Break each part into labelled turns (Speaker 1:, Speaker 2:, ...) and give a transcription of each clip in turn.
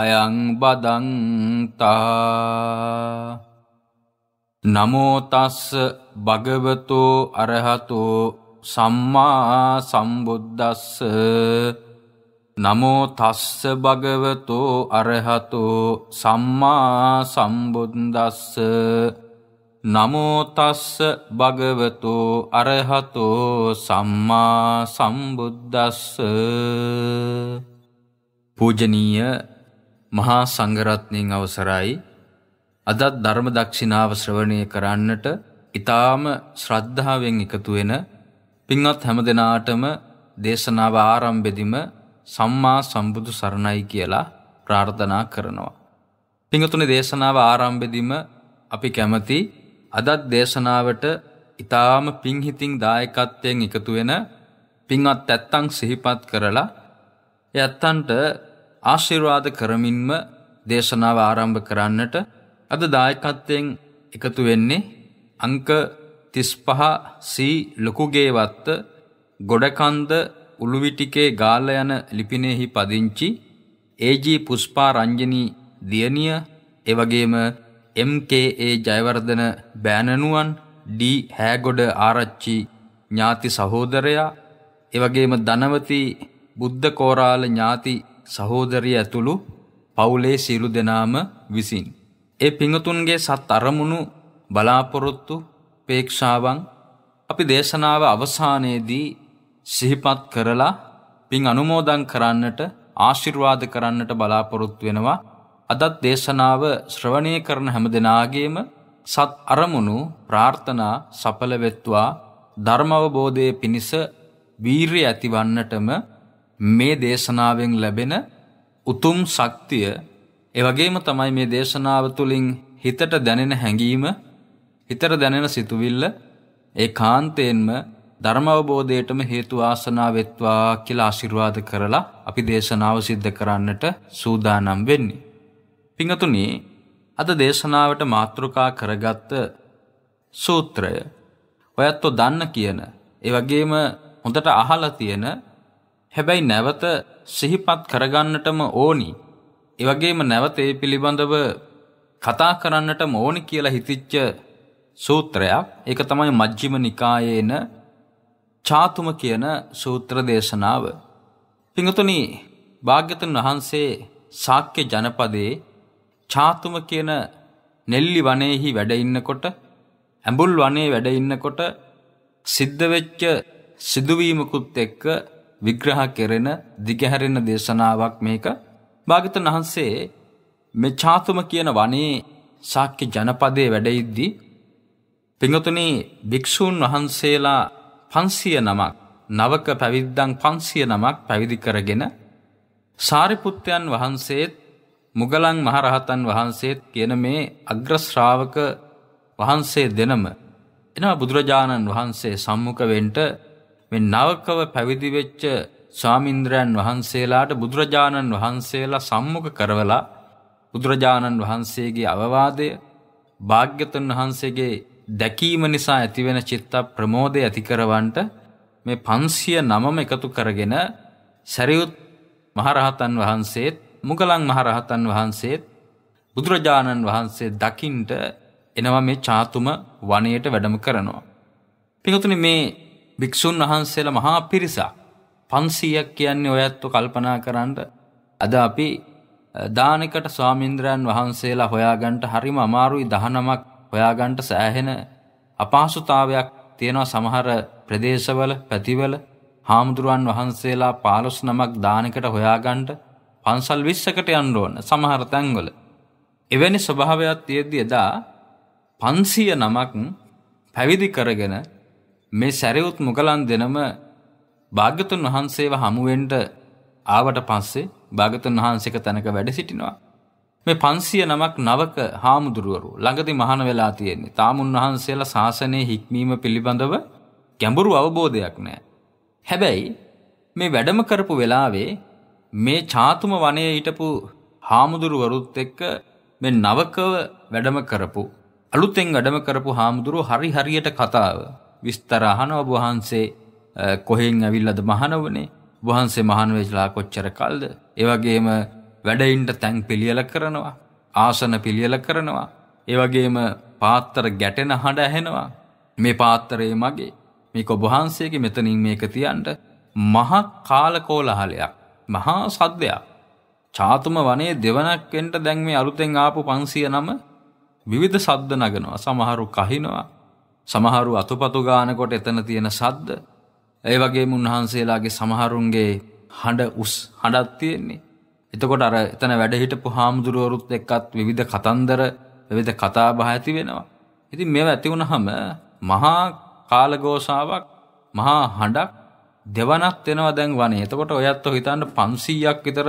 Speaker 1: අයං බදන්තා නමෝතස්ස භගවතෝ අරහතෝ සම්මා සම්බුද්දස්ස නමෝ තස්ස භගවතෝ අරහතෝ සම්මා සම්බුද්දස්ස නමෝ තස්ස භගවතෝ අරහතෝ සම්මා සම්බුද්දස්ස පූජනීය මහා සංඝරත්නයෙන් අවසරයි අදත් ධර්ම දක්ෂිනාව ශ්‍රවණය කරන්නට ඊ타ම ශ්‍රද්ධාවෙන් එකතු වෙන පින්වත් හැම දිනාටම දේශනාව ආරම්භෙදිම සම්මා සම්බුදු සරණයි කියලා ප්‍රාර්ථනා කරනවා. පින්වතුනි දේශනාව ආරම්භෙදිම අපි කැමති අදත් දේශනාවට ඊ타ම පිංහිතින් දායකත්වයෙන් එකතු වෙන පින්වත් ඇත්තන් සිහිපත් කරලා ඒ ඇත්තන්ට ආශිර්වාද කරමින්ම දේශනාව ආරම්භ කරන්නට අද දායකත්වයෙන් එකතු වෙන්නේ අංක 35 C ලොකුගේ වත්ත ගොඩකන්ද උළුවිටිකේ ගාල යන ලිපිනයෙහි පදිංචි AG පුෂ්පා රංජනී දියණිය එවැගේම MKA ජයවර්ධන බෑනනුවන් D හැගොඩ ආරච්චි ඥාති සහෝදරයා එවැගේම ධනවති බුද්ධ කෝරාල ඥාති සහෝදරිය ඇතුළු පවුලේ සියලු දෙනාම විසින්. ඒ පිඟතුන්ගේ සත් අරමුණු බලාපොරොත්තු පේක්ෂාවන් අපි දේශනාව අවසානයේදී සිහිපත් කරලා පින් අනුමෝදන් කරන්නට ආශිර්වාද කරන්නට බලාපොරොත්තු වෙනවා. අදත් දේශනාව ශ්‍රවණය කරන හැම දෙනාගේම සත් අරමුණු ප්‍රාර්ථනා සඵල වෙත්වා ධර්මවබෝධයේ පිණිස වීරිය ඇතිවන්නටම මේ දේශනාවෙන් ලැබෙන උතුම් ශක්තිය එවගේම තමයි මේ දේශනාව තුළින් හිතට දැනෙන හැඟීම හිතට දැනෙන සිතුවිල්ල ඒ කාන්තයෙන්ම ධර්ම අවබෝධයටම හේතු ආසනා වෙත්වා කියලා ආශිර්වාද කරලා අපි දේශනාව සිද්ධ කරන්නට සූදානම් වෙන්නේ. පිඟතුනි අද දේශනාවට මාතෘකා කරගත්ත සූත්‍රය ඔයත්ෝ දන්න කියන ඒ වගේම හොඳට අහලා තියෙන හැබැයි නැවත සිහිපත් කරගන්නටම ඕනි. ඒ වගේම නැවත ඒ පිළිබඳව කතා කරන්නටම ඕනි කියලා හිතිච්ච සූත්‍රයක්. ඒක තමයි මජ්ක්‍ධිම නිකායේන චාතුම කියන සූත්‍ර දේශනාව. පිඟුතුනි, භාග්‍යතුන් වහන්සේ ශාක්‍ය ජනපදයේ චාතුම කියන නෙල්ලි වනයේහි වැඩ ඉන්නකොට ඇඹුල් වනයේ වැඩ ඉන්නකොට සිද්ධ වෙච්ච සිදුවීමකුත් එක්ක විග්‍රහ කෙරෙන දිගහැරෙන දේශනාවක් මේක. භාගතුන් වහන්සේ මේ චාතුම කියන වනේ ශාක්‍ය ජනපදයේ වැඩඉද්දී පිංගතුනි භික්ෂූන් වහන්සේලා 500 නමක් නවක පැවිද්දන් 500 නමක් පැවිදි කරගෙන සාරිපුත්යන් වහන්සේත් මුගලන් මහරහතන් වහන්සේත් කියන මේ අග්‍ර ශ්‍රාවක වහන්සේ දෙනම එනවා බුදුරජාණන් වහන්සේ සම්මුඛ වෙන්න මේ නවකව පැවිදි වෙච්ච ස්වාමින්ද්‍රයන් වහන්සේලාට බුදුරජාණන් වහන්සේලා සම්මුඛ කරවලා බුදුරජාණන් වහන්සේගේ අවවාදය භාග්‍යතුන් වහන්සේගේ දැකීම නිසා ඇතිවෙන චිත්ත ප්‍රමෝදය ඇතිකරවන්ට මේ පන්සිය නමම එකතු කරගෙන සැරියුත් මහරහතන් වහන්සේත් මුගලන් මහරහතන් වහන්සේත් බුදුරජාණන් වහන්සේ දකින්ට එනවා මේ චාතුම වනයට වැඩම කරනවා. පිහතුනි මේ භික්‍ෂූන් වහන්සේලා මහා පිරිසා පන්සීයක් කියන්නේ ඔයත්ව කල්පනා කරන්න අද අපි දානකට ස්වාමින්ද්‍රයන් වහන්සේලා හොයාගන්ට හරිම අමාරුයි දහනමක් හොයාගන්ට සෑහෙන අපහසුතාවයක් තියෙනවා සමහර ප්‍රදේශවල පැතිවල හාමුදුරුවන් වහන්සේලා පාලොස් නමක් දානකට හොයාගන්ට පන්සල් විශ්සකට යන්න ඕන සමහර තැන්වල. එවැනි ස්වභාවයක් තියෙද්දි එදා පන්සිය නමක් පැවිදි කරගෙන මේ සැරියුත් මුගලන් දෙනම භාග්‍යතුන් වහන්සේව හමුවෙන්ට ආවට පස්සේ භාගතුන් වහන්සේක තැනක වැඩ සිටිනවා. මේ 500 නමක් නවක හාමුදුරුවරු ළඟදී මහාන වෙලා තියෙන්නේ. තාම උන්වහන්සේලා ශාසනයේ හික්මීම පිළිබඳව ගැඹුරු අවබෝධයක් නැහැ. හැබැයි මේ වැඩම කරපු වෙලාවේ මේ චාතුම වනයේ හිටපු හාමුදුරුවරුත් එක්ක මේ නවකව වැඩම කරපු අලුතෙන් වැඩම කරපු හාමුදුරුව හරි හරියට කතාව විස්තර අහන ඔබ වහන්සේ කොහෙන් ඇවිල්ලද මහනවනේ වහන්සේ මහන වෙලා කොච්චර කල්ද ඒ වගේම වැඩයින්ට තැන් පිළියෙල කරනවා ආසන පිළියෙල කරනවා ඒ වගේම පාත්‍ර ගැටෙන හඬ ඇහෙනවා මේ පාත්‍රයේ මගේ මේක ඔබ වහන්සේගේ මෙතනින් මේක තියන්න මහා කාලකෝලහලයක් මහා සද්දයක් චාතුම වනේ දෙවනක් වෙන්න දැන් මේ අලුතෙන් ආපු 500 නම විවිධ සද්ද නගනවා සමහරු කහිනවා සමහරු අතුපතු ගානකොට එතන තියෙන සද්ද ඒ වගේ උන්වහන්සේලාගේ සමහරුන්ගේ හඬ උස් හඬක් තියෙන්නේ. එතකොට අර එතන වැඩ හිටපු හාමුදුරුවරුත් එක්කත් විවිධ කතන්දර විවිධ කතා බහ ඇති වෙනවා. ඉතින් මේව ඇති වුනහම මහා කාලഘോഷාවක් මහා හඬක් දෙවනක් වෙනවා දැන් වනේ. එතකොට ඔයත් හිතන්න 500ක් විතර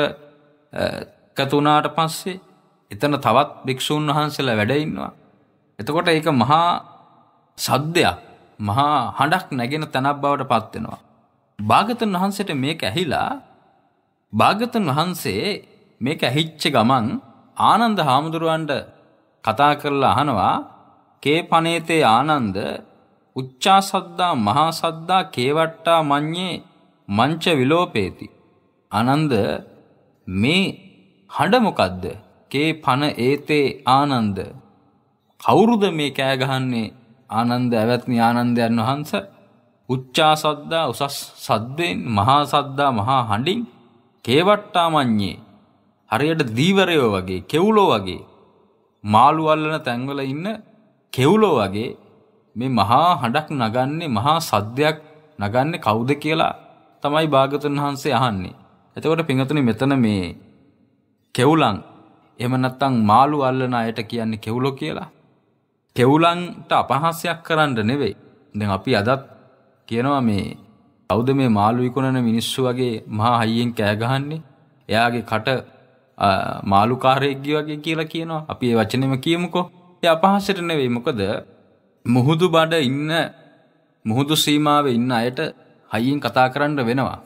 Speaker 1: එකතුනාට පස්සේ එතන තවත් භික්ෂුන් වහන්සේලා වැඩ ඉන්නවා. එතකොට ඒක මහා සද්දයක් මහා හඬක් නැගෙන තැනක් බවට පත්වෙනවා. භාගතන් වහන්සේට මේක ඇහිලා භාගතන් වහන්සේ මේක ඇහිච්ච ගමන් ආනන්ද හාමුදුරුවන්ට කතා කරලා අහනවා කේ පනේතේ ආනන්ද උච්චා සද්දා මහා සද්දා කේවට්ටා මඤ්ඤේ මංච විලෝපේති ආනන්ද මේ හඬ මොකද්ද කේ පන ඒතේ ආනන්ද කවුරුද මේ කෑ ගහන්නේ ආනන්ද ඇවැත්නි ආනන්දයන් වහන්ස උච්චා සද්දා උසස් සද්දෙන් මහා සද්දා මහා හඬින් කේවට්ටාමඤ්ඤේ හරියට දීවරයෝ වගේ කෙවුලෝ වගේ මාළු අල්ලන තැන්වල ඉන්න කෙවුලෝ වගේ මේ මහා හඬක් නගන්නේ මහා සද්දයක් නගන්නේ කවුද කියලා තමයි භාගතුන් වහන්සේ අහන්නේ. එතකොට පිංගතුනි මෙතන මේ කෙවුලන් එහෙම නැත්නම් මාළු අල්ලන අයට කියන්නේ කෙවුලෝ කියලා. කෙවුලන්ට අපහාසයක් කරන්න නෙවෙයි. දැන් අපි අදත් කියනවා මේ කවුද මේ මාළු විකුණන මිනිස්සු වගේ මහා හයියෙන් කෑ ගහන්නේ? එයාගේ කට මාළුකාරයෙක්ගේ වගේ කියලා කියනවා. අපි ඒ වචනේම කියමුකෝ. ඒ අපහාසයට නෙවෙයි. මොකද මුහුදු බඩ ඉන්න මුහුදු සීමාවේ ඉන්න අයට හයියෙන් කතා කරන්න වෙනවා.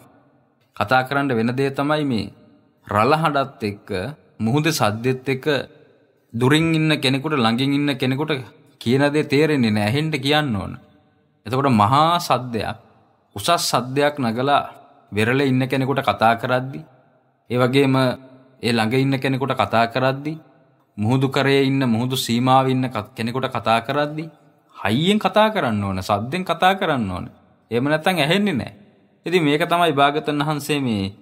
Speaker 1: කතා කරන්න වෙන දේ තමයි මේ රළහඬත් එක්ක මුහුදේ සද්දෙත් එක්ක දුරින් ඉන්න කෙනෙකුට ළඟින් ඉන්න කෙනෙකුට කියන දේ තේරෙන්නේ නැහැ. ඇහෙන්න කියන්න ඕන. එතකොට මහා සද්දයක් උසස් සද්දයක් නගලා වෙරළ ඉන්න කෙනෙකුට කතා කරද්දි ඒ වගේම ඒ ළඟ ඉන්න කෙනෙකුට කතා කරද්දි මුහුදු කරේ ඉන්න මුහුදු සීමාවේ ඉන්න කෙනෙකුට කතා කරද්දි හයියෙන් කතා කරන්න ඕන සද්දෙන් කතා කරන්න ඕන. එහෙම නැත්නම් ඇහෙන්නේ නැහැ. ඉතින් මේක තමයි භාගතන් වහන්සේ මේ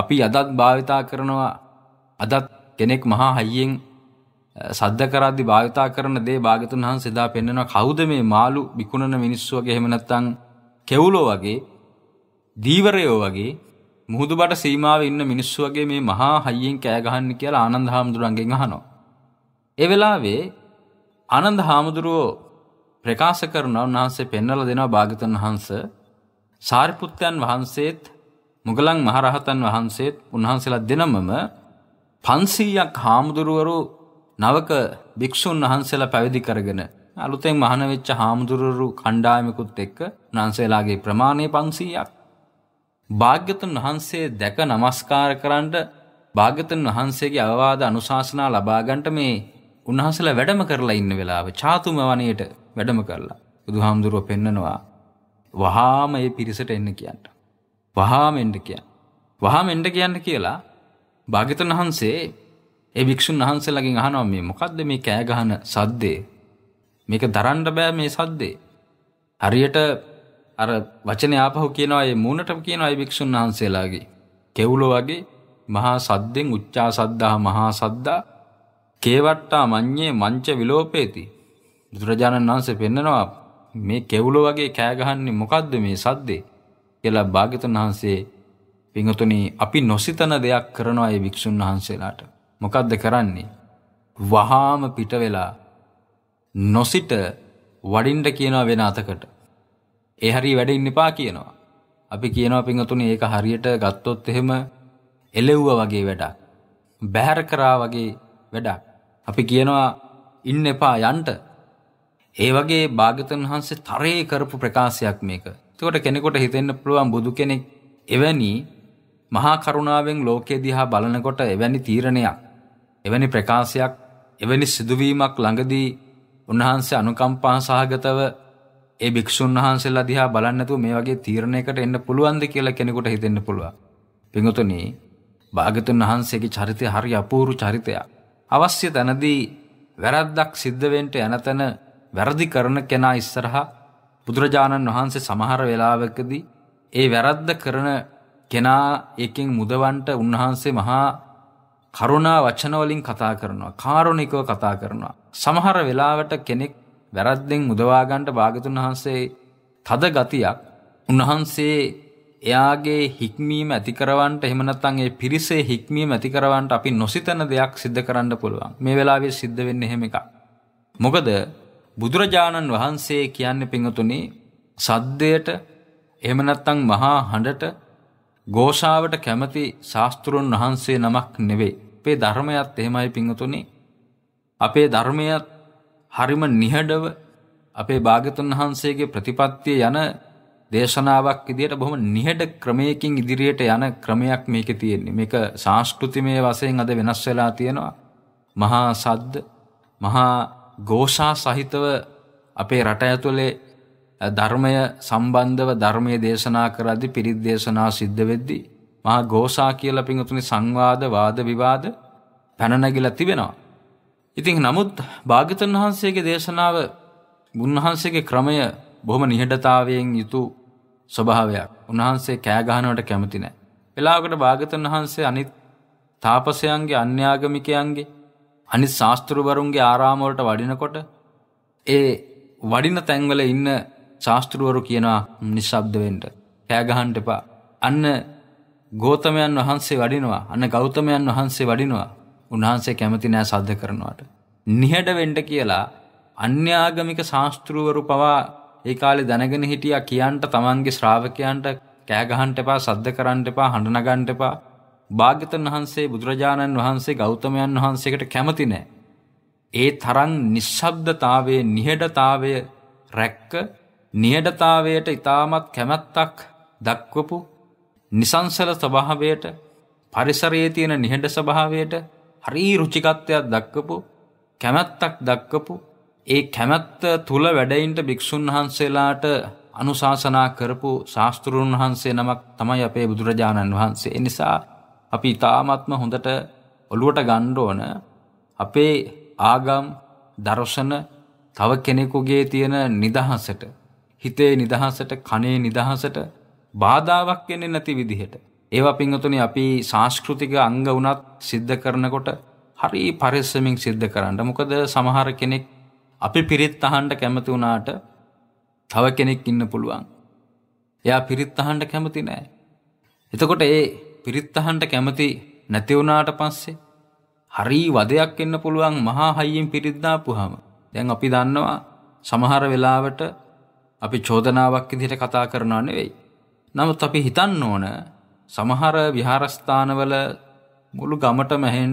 Speaker 1: අපි අදත් භාවිතා කරනවා අදත් කෙනෙක් මහා හයියෙන් සද්ද කරද්දි භාවිතා කරන දේ භාගතුන් වහන්සේ එදා පෙන්වනවා කවුද මේ මාළු විකුණන මිනිස්සු වගේ එහෙම නැත්නම් කෙවුලෝ වගේ දීවරයෝ වගේ මුහුදුබඩ සීමාවේ ඉන්න මිනිස්සු වගේ මේ මහා හයියෙන් කෑ ගහන්නේ කියලා ආනන්ද හාමුදුරන්ගෙන් අහනවා. ඒ වෙලාවේ ආනන්ද හාමුදුරුවෝ ප්‍රකාශ කරනවා උන්වහන්සේ පෙන්වලා දෙනවා භාගතුන් වහන්ස සාරිපුත්තයන් වහන්සේත් මුගලන් මහරහතන් වහන්සේත් උන්වහන්සේලා දෙනමම 500ක් හාමුදුරුවරු නවක භික්ෂූන් වහන්සේලා පැවිදි කරගෙන අලුතෙන් මහාන වෙච්ච හාමුදුරුවරු කණ්ඩායමකුත් එක්ක උන්වහන්සේලාගේ ප්‍රමාණය 500ක් භාග්‍යතුන් වහන්සේ දැක নমස්කාර කරන්ඩ භාග්‍යතුන් වහන්සේගේ අවවාද අනුශාසනා ලබා ගන්නට මේ උන්වහන්සේලා වැඩම කරලා ඉන්න වෙලාව චාතුම වනයේට වැඩම කරලා බුදුහාමුදුරුව පෙන්නනවා වහාම ඒ පිරිසට එන්න කියන්න වහාම එන්න කියන්න වහාම එන්න කියන්න කියලා භාග්‍යතුන් වහන්සේ ඒ භික්ෂුන් වහන්සේලාගෙන් අහනවා මේ මොකද්ද මේ කෑ ගහන සද්දේ? මේක දරන්න බෑ මේ සද්දේ. හරියට අර වචනේ ආපහු කියනවා ඒ මූණට කියනවා ඒ භික්ෂුන් වහන්සේලාගේ කෙවුල වගේ මහා සද්දෙන් උච්චා සද්දා මහා සද්දා කේවට්ටා මඤ්ඤේ මංච විලෝපේති බුදුරජාණන් වහන්සේ පෙන්නනවා මේ කෙවුල වගේ කෑ ගහන්නේ මොකද්ද මේ සද්දේ කියලා භාග්‍යතුන් වහන්සේ පිඟුතුනි අපි නොසිතන දෙයක් කරනවා ඒ භික්ෂුන් වහන්සේලාට මොකක්ද කරන්නේ? වහාම පිට වෙලා නොසිට වඩින්න කියනවා වෙන අතකට. ඒ හරිය වැඩින්න එපා කියනවා. අපි කියනවා පින්වතුනි ඒක හරියට ගත්තොත් එහෙම එලෙව්වා වගේ වැඩක්. බැහැර කරා වගේ වැඩක්. අපි කියනවා ඉන්න එපා යන්න. ඒ වගේ භාගතුන් වහන්සේ තරේ කරපු ප්‍රකාශයක් මේක. එතකොට කෙනෙකුට හිතෙන්න පුළුවන් බුදු කෙනෙක් එවැනි මහා කරුණාවෙන් ලෝකය දිහා බලනකොට එවැනි තීරණයක් එවැනි ප්‍රකාශයක් එවැනි සිදුවීමක් ළඟදී උන්වහන්සේ අනුකම්පා සහගතව ඒ භික්ෂුන් වහන්සේලා දිහා බලන්නේ නැතුව මේ වගේ තීරණයකට එන්න පුළුවන්ද කියලා කෙනෙකුට හිතෙන්න පුළුවන්. පිඟුතුනි, භාගතුන් වහන්සේගේ චරිතය හරි අපූර්ව චරිතයක්. අවශ්‍ය තැනදී වැරද්දක් සිද්ධ වෙන්න යනතන වැරදි කරන කෙනා ඉස්සරහා බුදුරජාණන් වහන්සේ සමහර වෙලාවකදී ඒ වැරද්ද කරන කෙනා එකෙන් මුදවන්ට උන්වහන්සේ මහා කරුණා වචනවලින් කතා කරනවා. කාරුණිකව කතා කරනවා. සමහර වෙලාවට කෙනෙක් වැරද්දෙන් මුදවා ගන්නට භාගතුන් වහන්සේ තද ගතියක් උන්වහන්සේ එයාගේ හික්මීම ඇති කරවන්නට එහෙම නැත්නම් ඒ පිරිසේ හික්මීම ඇති කරවන්නට අපි නොසිතන දෙයක් සිද්ධ කරන්න පුළුවන්. මේ වෙලාවේ සිද්ධ වෙන්නේ එහෙම එකක්. මොකද බුදුරජාණන් වහන්සේ කියන්නේ පිංගුතුනි සද්දයට එහෙම නැත්නම් මහා හඬට ගෝෂාවට කැමති ශාස්තෘන් වහන්සේ නමක් නෙවෙයි. අපේ ධර්මයත් එහෙමයි පිංහතුනි. අපේ ධර්මයත් හරිම නිහඬව අපේ භාගතුන් වහන්සේගේ ප්‍රතිපත්තිය යන දේශනාවක් විදියට බොහොම නිහඬ ක්‍රමයකින් ඉදිරියට යන ක්‍රමයක් මේකේ තියෙන්නේ. මේක සංස්කෘතිමය වශයෙන් අද වෙනස් වෙලා තියෙනවා. මහා සද්ද, මහා ഘോഷා සහිතව අපේ රට ඇතුලේ ධර්මය සම්බන්ධව ධර්මය දේශනා කරද්දි පිරිත් දේශනා සිද්ධ වෙද්දි මහා ගෝසා කියලා පිංතුනි සංවාද වාද විවාද පැන නැගිලා තිබෙනවා. ඉතින් නමුත් භාග්‍යතුන් වහන්සේගේ දේශනාව උන්වහන්සේගේ ක්‍රමය බොහොම නිහඬතාවයෙන් යුතු ස්වභාවයක්. උන්වහන්සේ කෑ ගහනවට කැමති නැහැ. වෙලාවකට භාග්‍යතුන් වහන්සේ අනිත් තාපසයන්ගේ අන්‍යාගමිකයන්ගේ අනිත් ශාස්ත්‍රවරුන්ගේ ආරාම වලට වඩිනකොට ඒ වඩින තැන්වල ඉන්න ශාස්තෘුවරු කියනවා නිශ්ශබ්ද වෙන්ට. පෑගහන්ට එපා. අන්න ගෝතමයන් වහන්සේ වඩිනවා අන්න ගෞතමයන් වහන්සේ වඩිනවා උන්වහන්සේ කැමති නෑ සද්ධ කරනවට. නිහඩ වෙන්ට කියලා අන්‍යාගමික ශාස්තෘුවරු පවා ඒ කාලේ දැනගෙන හිටියා කියන්ට තමන්ගේ ශ්‍රාවකයන්ට කෑගහන්ට එපා සද්ද කරන්න එපා හඬ නගන්න එපා භාග්‍යතුන් වහන්සේ බුදුරජාණන් වහන්සේ ගෞතමයන් වහන්සේකට කැමති නෑ ඒ තරම් නිශ්ශබ්දතාවයේ නිහඬතාවය රැක්ක නියඩතාවයට ඉතාමත් කැමැත්තක් දක්වපු නිසංසල ස්වභාවයට පරිසරයේ තියෙන නිහඬ ස්වභාවයට හරි රුචිකත්වයක් දක්වපු කැමැත්තක් දක්වපු ඒ කැමැත්ත තුල වැඩයින්ට භික්ෂුන් වහන්සේලාට අනුශාසනා කරපු ශාස්තෘන් වහන්සේ නමක් තමයි අපේ බුදුරජාණන් වහන්සේ. නිසා අපි ඉතාමත්ම හොඳට ඔළුවට ගන්න ඕන අපේ ආගම් දර්ශන තව කෙනෙකුගේ තියෙන නිදහසට හිතේ නිදහසට කනේ නිදහසට බාධාවක් එන්නේ නැති විදිහට. ඒවා පිංහතුනි අපි සංස්කෘතික අංග වුණත් සිද්ධ කරනකොට හරි පරිස්සමින් සිද්ධ කරන්න. මොකද සමහර කෙනෙක් අපි පිරිත් අහන්න කැමති වුණාට තව කෙනෙක් ඉන්න පුළුවන්. එයා පිරිත් අහන්න කැමති නෑ. එතකොට ඒ පිරිත් අහන්න කැමති නැති වුණාට පස්සේ හරි වදයක් එන්න පුළුවන් මහා හයියෙන් පිරිත් දාපුවාම. දැන් අපි දන්නවා සමහර වෙලාවට අපි චෝදනාවක් ඉදිරියට කතා කරනවා නෙවෙයි. නමුත් අපි හිතන්න ඕන සමහර විහාරස්ථානවල මුළු ගමටම ඇහෙන්න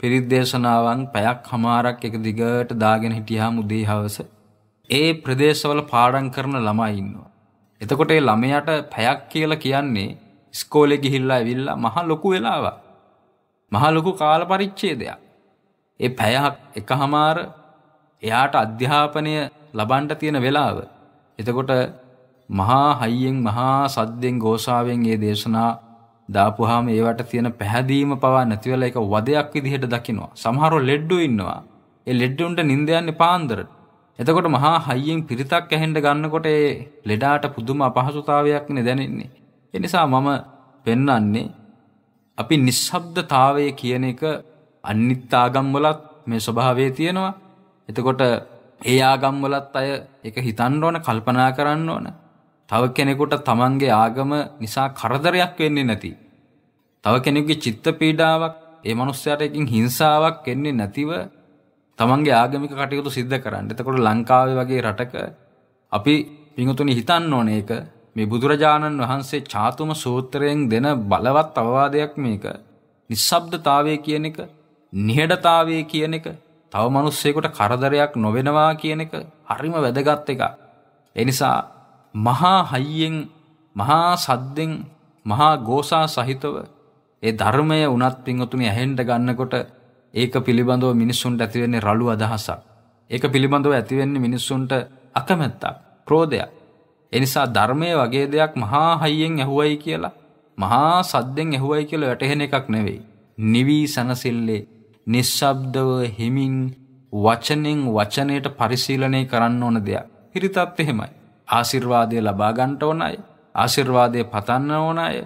Speaker 1: පිරිත් දේශනාවන් පැයක් හමාරක් එක දිගට දාගෙන හිටියාම උදේ හවස ඒ ප්‍රදේශවල පාඩම් කරන ළමයි ඉන්නවා. එතකොට ඒ ළමයාට පැයක් කියලා කියන්නේ ඉස්කෝලේ ගිහිල්ලා ඇවිල්ලා මහා ලොකු වෙලාවක්. මහා ලොකු කාල පරිච්ඡේදයක්. ඒ පැයක් එකහමාර එයාට අධ්‍යාපනය ලබන්න තියෙන වෙලාව එතකොට මහා හයියෙන් මහා සද්දෙන් ගෝසාවෙන් ඒ දේශනා දාපුහාම ඒවට තියෙන පැහැදීම පවා නැතිවලා ඒක වදයක් විදිහට දකිනවා. සමහරව ලෙඩ්ඩු ඉන්නවා. ඒ ලෙඩ්ඩුන්ට නිින්ද යන්නේ පාන්දරට. එතකොට මහා හයියෙන් පිරිතක් ඇහෙන්න ගන්නකොට ඒ ලෙඩාට පුදුම අපහසුතාවයක්නේ දැනෙන්නේ. ඒ නිසා මම පෙන්වන්නේ අපි නිස්සබ්දතාවය කියන එක අනිත් ආගම්වලත් මේ ස්වභාවය තියෙනවා. එතකොට ඒ ආගම්වලත් අය එක හිතන්න ඕන කල්පනා කරන්න ඕන. තව කෙනෙකුට තමන්ගේ ආගම නිසා කරදරයක් වෙන්නේ නැති. තව කෙනෙකුගේ චිත්ත පීඩාවක් ඒ මනුස්සයාට එකින් හිංසාවක් එන්නේ නැතිව තමන්ගේ ආගමික කටයුතු සිද්ධ කරන්න. එතකොට ලංකාවේ වගේ රටක අපි පිඟුතුනි හිතන්න ඕනේ ඒක මේ බුදුරජාණන් වහන්සේ චාතුම සූත්‍රයෙන් දෙන බලවත් අවවාදයක් මේක. නිස්සබ්දතාවය කියන එක, නිහඬතාවය කියන එක තව මිනිස්සෙකුට කරදරයක් නොවෙනවා කියන එක හරිම වැදගත් එකක්. ඒ නිසා මහා හයියෙන් මහා සද්දෙන් මහා ගෝසා සහිතව ඒ ධර්මය උනත් පින්වතුනි ඇහෙන්න ගන්නකොට ඒක පිළිබඳව මිනිස්සුන්ට ඇතිවෙන්නේ රළු අදහසක්. ඒක පිළිබඳව ඇතිවෙන්නේ මිනිස්සුන්ට අකමැත්තක්, ක්‍රෝධයක්. ඒ නිසා ධර්මයේ වගේ දෙයක් මහා හයියෙන් ඇහුවයි කියලා, මහා සද්දෙන් ඇහුවයි කියලා වැටහෙන එකක් නෙවෙයි. නිවි සනසිල්ලේ නිශ්ශබ්දව හිමින් වචනෙන් වචනයට පරිශීලනය කරන්න ඕන දෙයක්. පිරිතත් එහෙමයි. ආශිර්වාදය ලබා ගන්නට ඕන අය, ආශිර්වාදය පතන්න ඕන අය,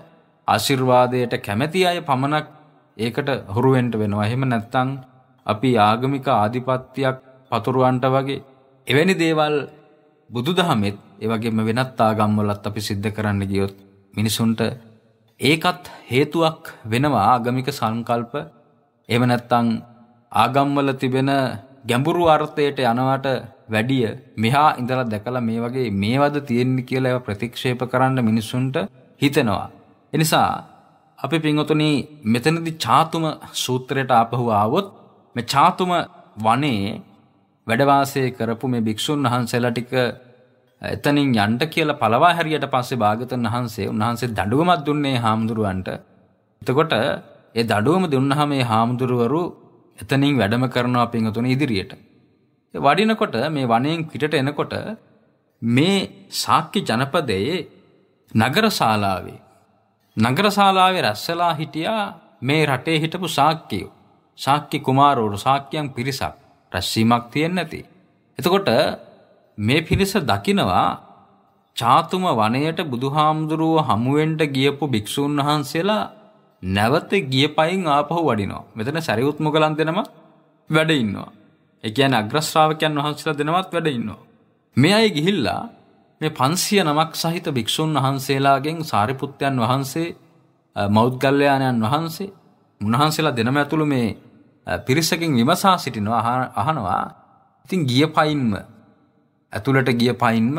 Speaker 1: ආශිර්වාදයට කැමැති අය පමණක් ඒකට හුරු වෙන්න වෙනවා. එහෙම නැත්නම් අපි ආගමික ආධිපත්‍යයක් පතුරවන්නට වගේ එවැනි දේවල් බුදුදහමෙත් ඒ වගේම වෙනත් ආගම්වලත් අපි සිද්ධ කරන්න ගියොත් මිනිසුන්ට ඒකත් හේතුවක් වෙනවා ආගමික සංකල්ප එහෙම නැත්නම් ආගම්වල තිබෙන ගැඹුරු අර්ථයට යනවට වැඩිය මෙහා ඉඳලා දැකලා මේ වගේ මේවද තියෙන්නේ කියලා ඒව ප්‍රතික්ෂේප කරන්න මිනිසුන්ට හිතෙනවා. එනිසා අපි පින්වතුනි මෙතනදි චාතුම සූත්‍රයට ආපහු ආවොත් මේ චාතුම වනේ වැඩවාසය කරපු මේ භික්ෂුන් වහන්සේලා ටික එතනින් යන්න කියලා පළවා හැරියට පස්සේ භාගතුන් වහන්සේ උන්වහන්සේ දඬුවමක් දුන්නේ හාමුදුරුවන්ට. එතකොට ඒ දඩුවම දුන්නාම මේ හාමුදුරුවරු එතනින් වැඩම කරනවා පිංගුතුනේ ඉදිරියට. ඒ වඩිනකොට මේ වනයෙන් පිටට එනකොට මේ ශාක්‍ය ජනපදයේ නගරශාලාවේ නගරශාලාවේ රැස්සලා හිටියා මේ රටේ හිටපු ශාක්‍යයෝ. ශාක්‍ය කුමාරවරු ශාක්‍යයන් පිරිසක් රැස්වීමක් තියෙන්නේ නැති. එතකොට මේ පිරිස දකිනවා චාතුම වනයේට බුදුහාමුදුරුව හමුවෙන්ට ගියපු භික්ෂුන් වහන්සේලා නැවත ගිය පයින් ආපහු වඩිනවා. මෙතන සරියුත් මොගලන් දෙනම වැඩ ඉන්නවා. ඒ කියන්නේ අග්‍ර ශ්‍රාවකයන් වහන්සේලා දෙනමත් වැඩ ඉන්නවා. මේ අය ගිහිල්ලා මේ 500 නමක් සහිත භික්ෂුන් වහන්සේලාගෙන් සාරිපුත්තයන් වහන්සේ මෞද්ගල්‍යයන්යන් වහන්සේ උන්වහන්සේලා දෙනම ඇතුළු මේ පිරිසකින් විමසා සිටිනවා අහනවා. ඉතින් ගිය පයින්ම ඇතුළට ගිය පයින්ම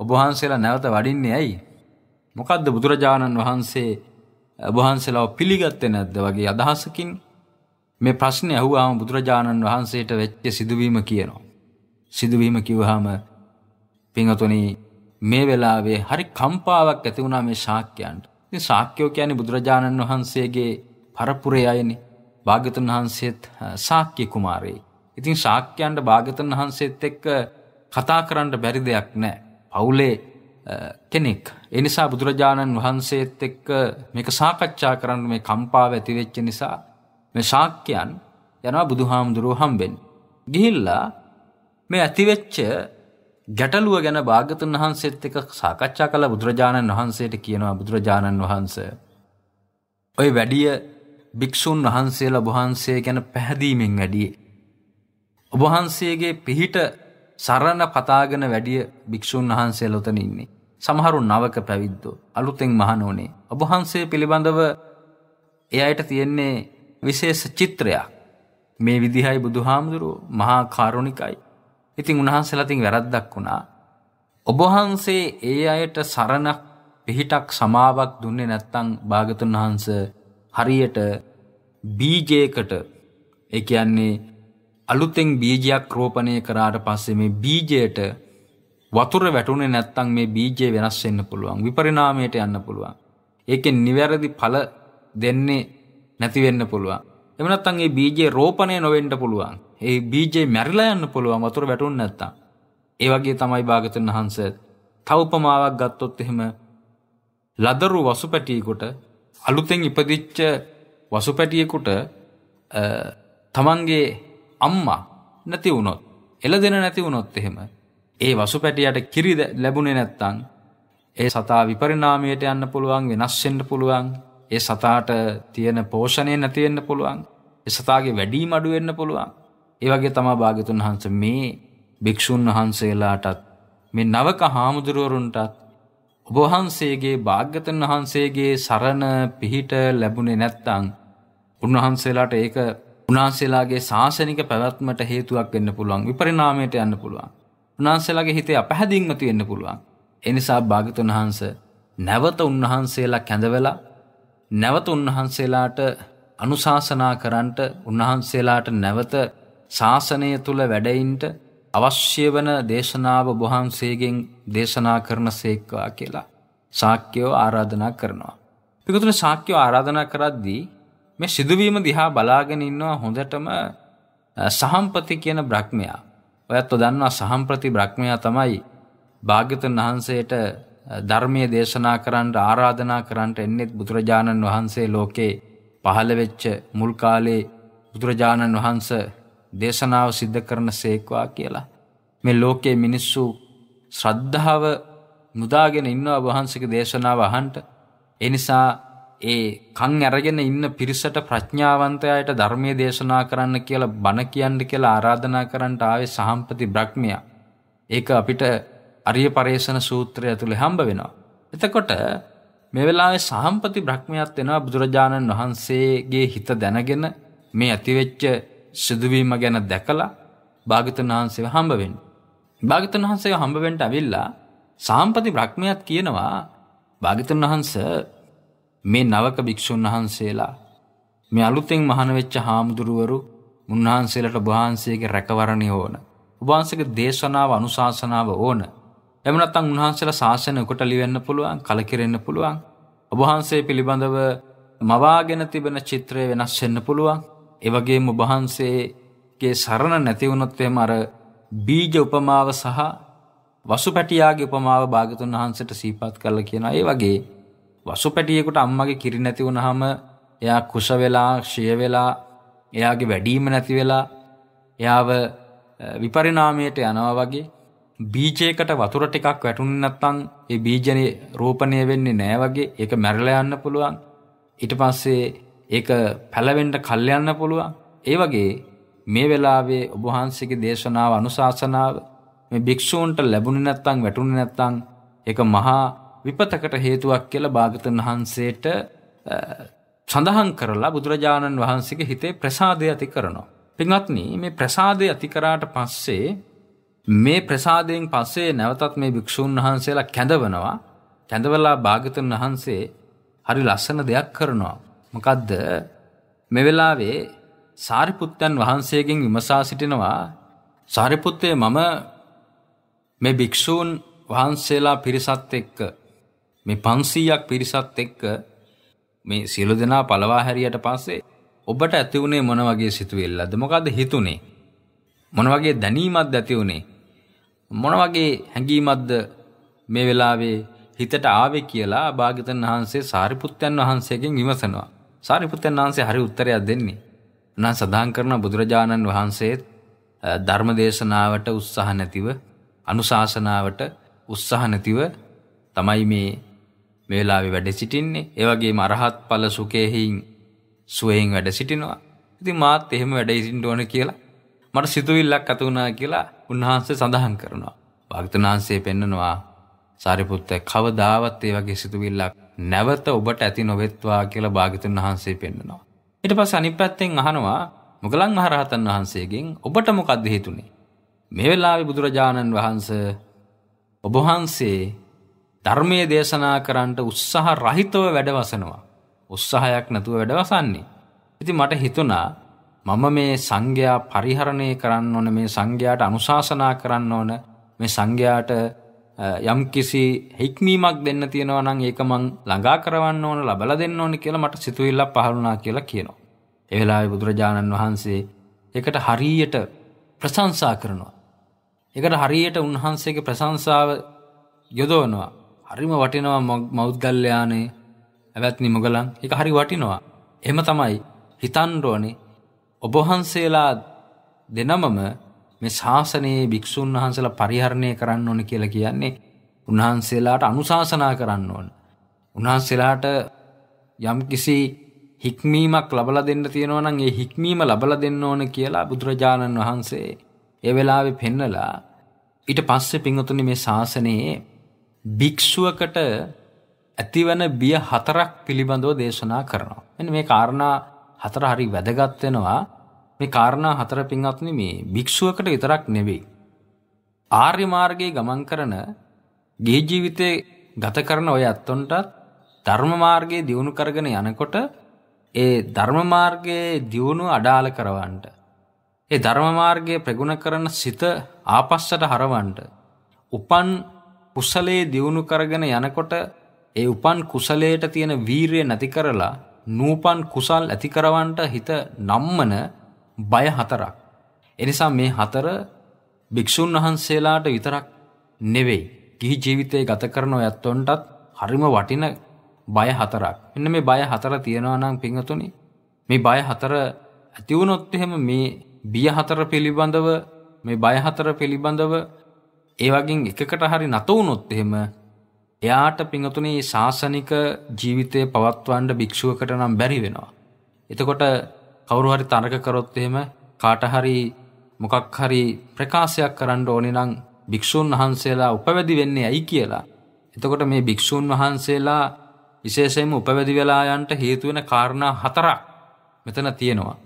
Speaker 1: ඔබ වහන්සේලා නැවත වඩින්නේ ඇයි? මොකද්ද බුදුරජාණන් වහන්සේ ඔබහන්සේලාව පිළිගත්තේ නැද්ද වගේ අදහසකින් මේ ප්‍රශ්නේ අහුවාම බුදුරජාණන් වහන්සේට වෙච්ච සිදුවීම කියනවා. සිදුවීම කිව්වහම පින්වතුනි මේ වෙලාවේ හරි කම්පාවක් ඇති වුණා මේ ශාක්‍යයන්ට. ඉතින් ශාක්‍යෝ කියන්නේ බුදුරජාණන් වහන්සේගේ පරපුරේ අයනේ. භාග්‍යතුන් වහන්සේත් ශාක්‍ය කුමාරයෙක්. ඉතින් ශාක්‍යයන්ට භාග්‍යතුන් වහන්සේත් එක්ක කතා කරන්න බැරි දෙයක් නැහැ. පවුලේ කෙනෙක්. එනිසා බුදුරජාණන් වහන්සේත් එක්ක මේක සාකච්ඡා කරන්න මේ කම්පාව ඇතිවෙච්ච නිසා මේ ශාක්‍යයන් යනවා බුදුහාමුදුරුව හම්බෙන්. ගිහිල්ලා මේ ඇතිවෙච්ච ගැටලුව ගැන භාගතුන් වහන්සේත් එක සාකච්ඡා කළ බුදුරජාණන් වහන්සේට කියනවා බුදුරජාණන් වහන්ස. ඔය වැඩිය භික්‍ෂූන් වහන්සේලා වහන්සේ ගැන පැහැදීමෙන් වැඩියේ. ඔබහන්සේගේ පිහිට සරණ කතාගෙන වැඩිය භික්‍ෂූන් වහන්සේ ලොතන ඉන්නේ. සමහරු නවක පැවිද්දෝ අලුතෙන් මහනෝනේ. ඔබහන්සේ පිළිබඳව එ අයට තියෙන්නේ විශේෂ චිත්‍රයක්. මේ විදිහයි බුදුහාමුදුරුව මහා කාරුණිකයි. ඉතින් උන්හන්සලතින් වැරද්දක් වුණා. ඔබහන්සේ ඒ අයට සරණක් පිහිටක් සමාවක් දුන්නේ නැත්තං භාගතුන් වහන්ස හරියට බීජයකට ඒ කියන්නේ අලුතෙන් බීජයක් රෝපණය කරාට පස්සේ මේ බීජයට වතුර වැටුනේ නැත්නම් මේ බීජය වෙනස් වෙන්න පුළුවන් විපරිණාමයට යන්න පුළුවන් ඒකෙන් නිවැරදි ඵල දෙන්නේ නැති වෙන්න පුළුවන් එහෙම නැත්නම් මේ බීජය රෝපණය නොවෙන්න පුළුවන් ඒ බීජය මැරිලා යන්න පුළුවන් වතුර වැටුනේ නැත්නම් ඒ වගේ තමයි භාගතුන් වහන්සේ තව උපමාවක් ගත්තොත් එහෙම ලදරු වසුපැටියෙකුට අලුතෙන් ඉපදිච්ච වසුපැටියෙකුට තමන්ගේ අම්මා නැති වුණොත් එළදෙන නැති වුණොත් එහෙම ඒ වසුපැටියට කිරි ලැබුණේ නැත්තම් ඒ සතා විපරිණාමයට යන්න පුළුවන් වෙනස් වෙන්න පුළුවන් ඒ සතාට තියෙන පෝෂණය නැති වෙන්න පුළුවන් ඒ සතාගේ වැඩිම අඩු වෙන්න පුළුවන් ඒ වගේ තමයි භාග්‍යතුන් වහන්සේ මේ භික්ෂුන් වහන්සේලාටත් මේ නවක හාමුදුරුවරුන්ටත් ඔබ වහන්සේගේ භාග්‍යතුන් වහන්සේගේ සරණ පිහිට ලැබුණේ නැත්තම් උන්වහන්සේලාට ඒක උන්වහන්සේලාගේ ශාසනික පැවැත්මට හේතුවක් වෙන්න පුළුවන් විපරිණාමයට යන්න පුළුවන් උන්වහන්සේලාගේ හිතේ අපහැදීම්ම තියෙන්න පුළුවන් ඒ නිසා භාගතුන් වහන්සේ නැවත උන්වහන්සේලා කැඳවලා නැවත උන්වහන්සේලාට අනුශාසනා කරන්නට උන්වහන්සේලාට නැවත ශාසනය තුල වැඩයින්ට අවශ්‍ය වන දේශනාව බොහන්සේගෙන් දේශනා කරන සේක්වා කියලා ශාක්‍යෝ ආරාධනා කරනවා. පිකුතුන ශාක්‍යෝ ආරාධනා කරද්දී මේ සිදුවීම දිහා බලාගෙන ඉන්නවා හොඳටම සහම්පති කියන බ්‍රහ්මයා. ඔයත් දන්නවා සහම්පති බ්‍රහ්මයා තමයි භාග්‍යතුන් වහන්සේට ධර්මයේ දේශනා කරන්න ආරාධනා කරන්න එන්නෙත් බුදුරජාණන් වහන්සේ ලෝකේ පහළ වෙච්ච මුල් කාලේ බුදුරජාණන් වහන්සේ දේශනාව සිද්ධ කරන සේක්වා කියලා. මේ ලෝකයේ මිනිස්සු ශ්‍රද්ධාව මුදාගෙන ඉන්නවා වහන්සේගේ දේශනාව අහන්ට. ඒ නිසා ඒ කන් ඇරගෙන ඉන්න පිරිසට ප්‍රඥාවන්තයායට ධර්මයේ දේශනා කරන්න කියලා බණ කියන්න කියලා ආරාධනා කරන්නට ආවේ සහම්පති බ්‍රහ්මයා. ඒක අපිට අරිය පරේෂණ සූත්‍රය ඇතුළේ හම්බ වෙනවා. එතකොට මේ වෙලාවේ සහම්පති බ්‍රහ්මයාත් වෙනවා බුදුරජාණන් වහන්සේගේ හිත දැනගෙන මේ ඇතිවෙච්ච සිදුවීම ගැන දැකලා භාගතුන් වහන්සේව හම්බ වෙන්න. භාගතුන් වහන්සේව හම්බ වෙන්න අවිල්ලා සහම්පති බ්‍රහ්මයාත් කියනවා භාගතුන් වහන්සේ මේ නවක භික්ෂුන් වහන්සේලා මේ අලුතෙන් මහනවෙච්ච හාමුදුරුවරු උන්වහන්සේලට ඔබහන්සේගේ රැකවරණය ඕන. ඔබහන්සේගේ දේශනාව අනුශාසනාව ඕන. එහෙම නැත්නම් උන්වහන්සේලා ශාසනය කොටලි වෙන්න පුළුවන්, කලකිරෙන්න පුළුවන්. ඔබහන්සේ පිළිබඳව මවාගෙන තිබෙන චිත්‍රය වෙනස් වෙන්න පුළුවන්. ඒ වගේම ඔබහන්සේගේ සරණ නැති වුණොත් එහෙම අර බීජ උපමාව සහ වසුපැටියාගේ උපමාව භාගතුන් වහන්සේට සීපත් කළා කියනවා. ඒ වගේ වසුපැටියෙකුට අම්මගේ කිරි නැති වුනහම එයා කුස වෙලා, ක්ෂය වෙලා, එයාගේ වැඩිම නැති වෙලා එයාව විපරිණාමයට යනවා වගේ බීජයකට වතුර ටිකක් වැටුනේ නැත්නම් ඒ බීජනේ රෝපණය වෙන්නේ නැහැ වගේ ඒක මැරිලා යන්න පුළුවන් ඊට පස්සේ ඒක පැලවෙන්න කල් යන්න පුළුවන් ඒ වගේ මේ වෙලාවේ ඔබ වහන්සේගේ දේශනාව අනුශාසනාව මේ භික්ෂූන්ට ලැබුණේ නැත්නම් වැටුනේ නැත්නම් ඒක මහා විපතකට හේතුවක් කියලා භාගතුන් වහන්සේට සඳහන් කරලා බුදුරජාණන් වහන්සේගේ හිතේ ප්‍රසාදය ඇති කරනවා. පින්වත්නි මේ ප්‍රසාදය ඇති කරාට පස්සේ මේ ප්‍රසාදයෙන් පස්සේ නැවතත් මේ භික්ෂුන් වහන්සේලා කැඳවනවා. කැඳවලා භාගතුන් වහන්සේ හරි ලස්සන දෙයක් කරනවා. මොකද්ද? මේ වෙලාවේ සාරිපුත්තන් වහන්සේගෙන් විමසා සිටිනවා සාරිපුත්තේ මම මේ භික්ෂූන් වහන්සේලා පිරිසත් එක්ක මේ 500ක් පිරිසත් එක්ක මේ සියලු දෙනා පළවා හැරියට පස්සේ ඔබට ඇති වුණේ මොන වගේ සිතුවිල්ලද? මොකද්ද හිතුනේ? මොන වගේ දැනීමක්ද ඇති වුණේ? මොන වගේ හැඟීමක්ද මේ වෙලාවේ හිතට ආවේ කියලා භාග්‍යවතුන් වහන්සේ සාරිපුත්තයන් වහන්සේගෙන් විමසනවා. සාරිපුත්තයන් වහන්සේ හරි උත්තරයක් දෙන්නේ. උනා සදාන් කරන බුදුරජාණන් වහන්සේ ධර්ම දේශනාවට උත්සාහ නැතිව අනුශාසනාවට උත්සාහ නැතිව තමයි මේ මේ වෙලාවේ වැඩ සිටින්නේ. ඒ වගේම අරහත් ඵල සුඛයෙන් සුවයෙන් වැඩ සිටිනවා. ඉතින් මාත් එහෙම වැඩ ඉන්න ඕන කියලා මට සිතුවිල්ලක් ඇති වුණා කියලා උන්වහන්සේ සඳහන් කරනවා. භාගතුන් වහන්සේ පෙන්නනවා සාරිපුත්ත කවදාවත් ඒ වගේ සිතුවිල්ලක් නැවත ඔබට ඇති නොවෙත්වා කියලා භාගතුන් වහන්සේ පෙන්නනවා. ඊට පස්සේ අනිත් පැත්තෙන් අහනවා මොගලන් මහරහතන් වහන්සේගෙන් ඔබට මොකද්ද හේතුනේ? මේ වෙලාවේ බුදුරජාණන් වහන්සේ ඔබ වහන්සේ ධර්මයේ දේශනා කරන්නට උත්සාහ රහිතව වැඩවසනවා. උත්සාහයක් නැතුව වැඩවසන්නේ. ඉතින් මට හිතුණා මම මේ සංඝයා පරිහරණය කරන්න ඕන මේ සංඝයාට අනුශාසනා කරන්න ඕන මේ සංඝයාට යම්කිසි හික්මීමක් දෙන්න තියෙනවා නම් ඒක මං ළඟා කරවන්න ඕන ලබලා දෙන්න ඕන කියලා මට සිතුවිල්ලක් පහළ වුණා කියලා කියනවා. ඒ වෙලාවේ බුදුරජාණන් වහන්සේ ඒකට හරියට ප්‍රශංසා කරනවා. ඒකට හරියට උන්වහන්සේගේ ප්‍රශංසාව යොදවනවා. හරිම වටිනවා මෞද්ගල්්‍යයානේ ඇවැත්නි මුගලන් එක හරි වටිනවා. එම තමයි හිතන්රෝනි ඔබහන්සේලා දෙනමම මේ ශාසනයේ භික්‍ෂූන් වහන්සලා පරිහරණය කරන්න ඕන කියලා කියන්නේ උන්වහන්සේලාට අනුශාසනා කරන්න ඕන. උන්වහන්සේලාට යම් කිසි හික්මීමක් ලබල දෙන්න තියෙනවා නම් ඒ හික්මීම ලබල දෙන්න ඕන කියලා බුදුරජාණන් වහන්සේ ඒ වෙලාවේ පෙන්නලා ඊට පස්සේ පින්වතුනි මේ ශාසනයේ භික්ෂුවකට ඇතිවන බිය හතරක් පිළිබඳව දේශනා කරනවා. එන්න මේ කාරණා හතර හරි වැදගත් වෙනවා. මේ කාරණා හතර පින්වත්නි මේ භික්ෂුවකට විතරක් නෙවෙයි. ආර්ය මාර්ගයේ ගමන් කරන ගේ ජීවිතේ ගත කරන ඔය අත්තොන්ටත් ධර්ම මාර්ගයේ දියුණු කරගෙන යනකොට ඒ ධර්ම මාර්ගයේ දියුණුව අඩාල කරවන්නට ඒ ධර්ම මාර්ගයේ ප්‍රගුණ කරන සිත ආපස්සට හරවන්නට උපන් කුසලයේ දියුණු කරගෙන යනකොට ඒ උපන් කුසලයට තියෙන වීරිය නැති කරලා නූපන් කුසල් ඇති කරවන්නට හිත නම්මන බය හතරක්. එනිසා මේ හතර භික්ෂුන් වහන්සේලාට විතරක් නෙවෙයි. ගිහි ජීවිතේ ගත කරන ඔයත්වන්ටත් හරිම වටින බය හතරක්. මෙන්න මේ බය හතර තියෙනවා නම් පිංගතුනි මේ බය හතර ඇති වුණොත් එහෙම මේ බිය හතර පිළිබඳව මේ බය හතර පිළිබඳව ඒ වගේ එකකට හරි නැත වුණොත් එහෙම එයාට පිංගතුනේ ශාසනික ජීවිතය පවත්වන්න භික්ෂුවකට නම් බැරි වෙනවා. එතකොට කවුරු හරි තරක කරොත් එහෙම කාට හරි මොකක් හරි ප්‍රකාශයක් කරන්න ඕනේ නම් භික්ෂුන් වහන්සේලා උපවැදි වෙන්නේ ඇයි කියලා. එතකොට මේ භික්ෂුන් වහන්සේලා විශේෂයෙන්ම උපවැදි වෙලා යන්න හේතු වෙන කාරණා හතරක් මෙතන තියෙනවා.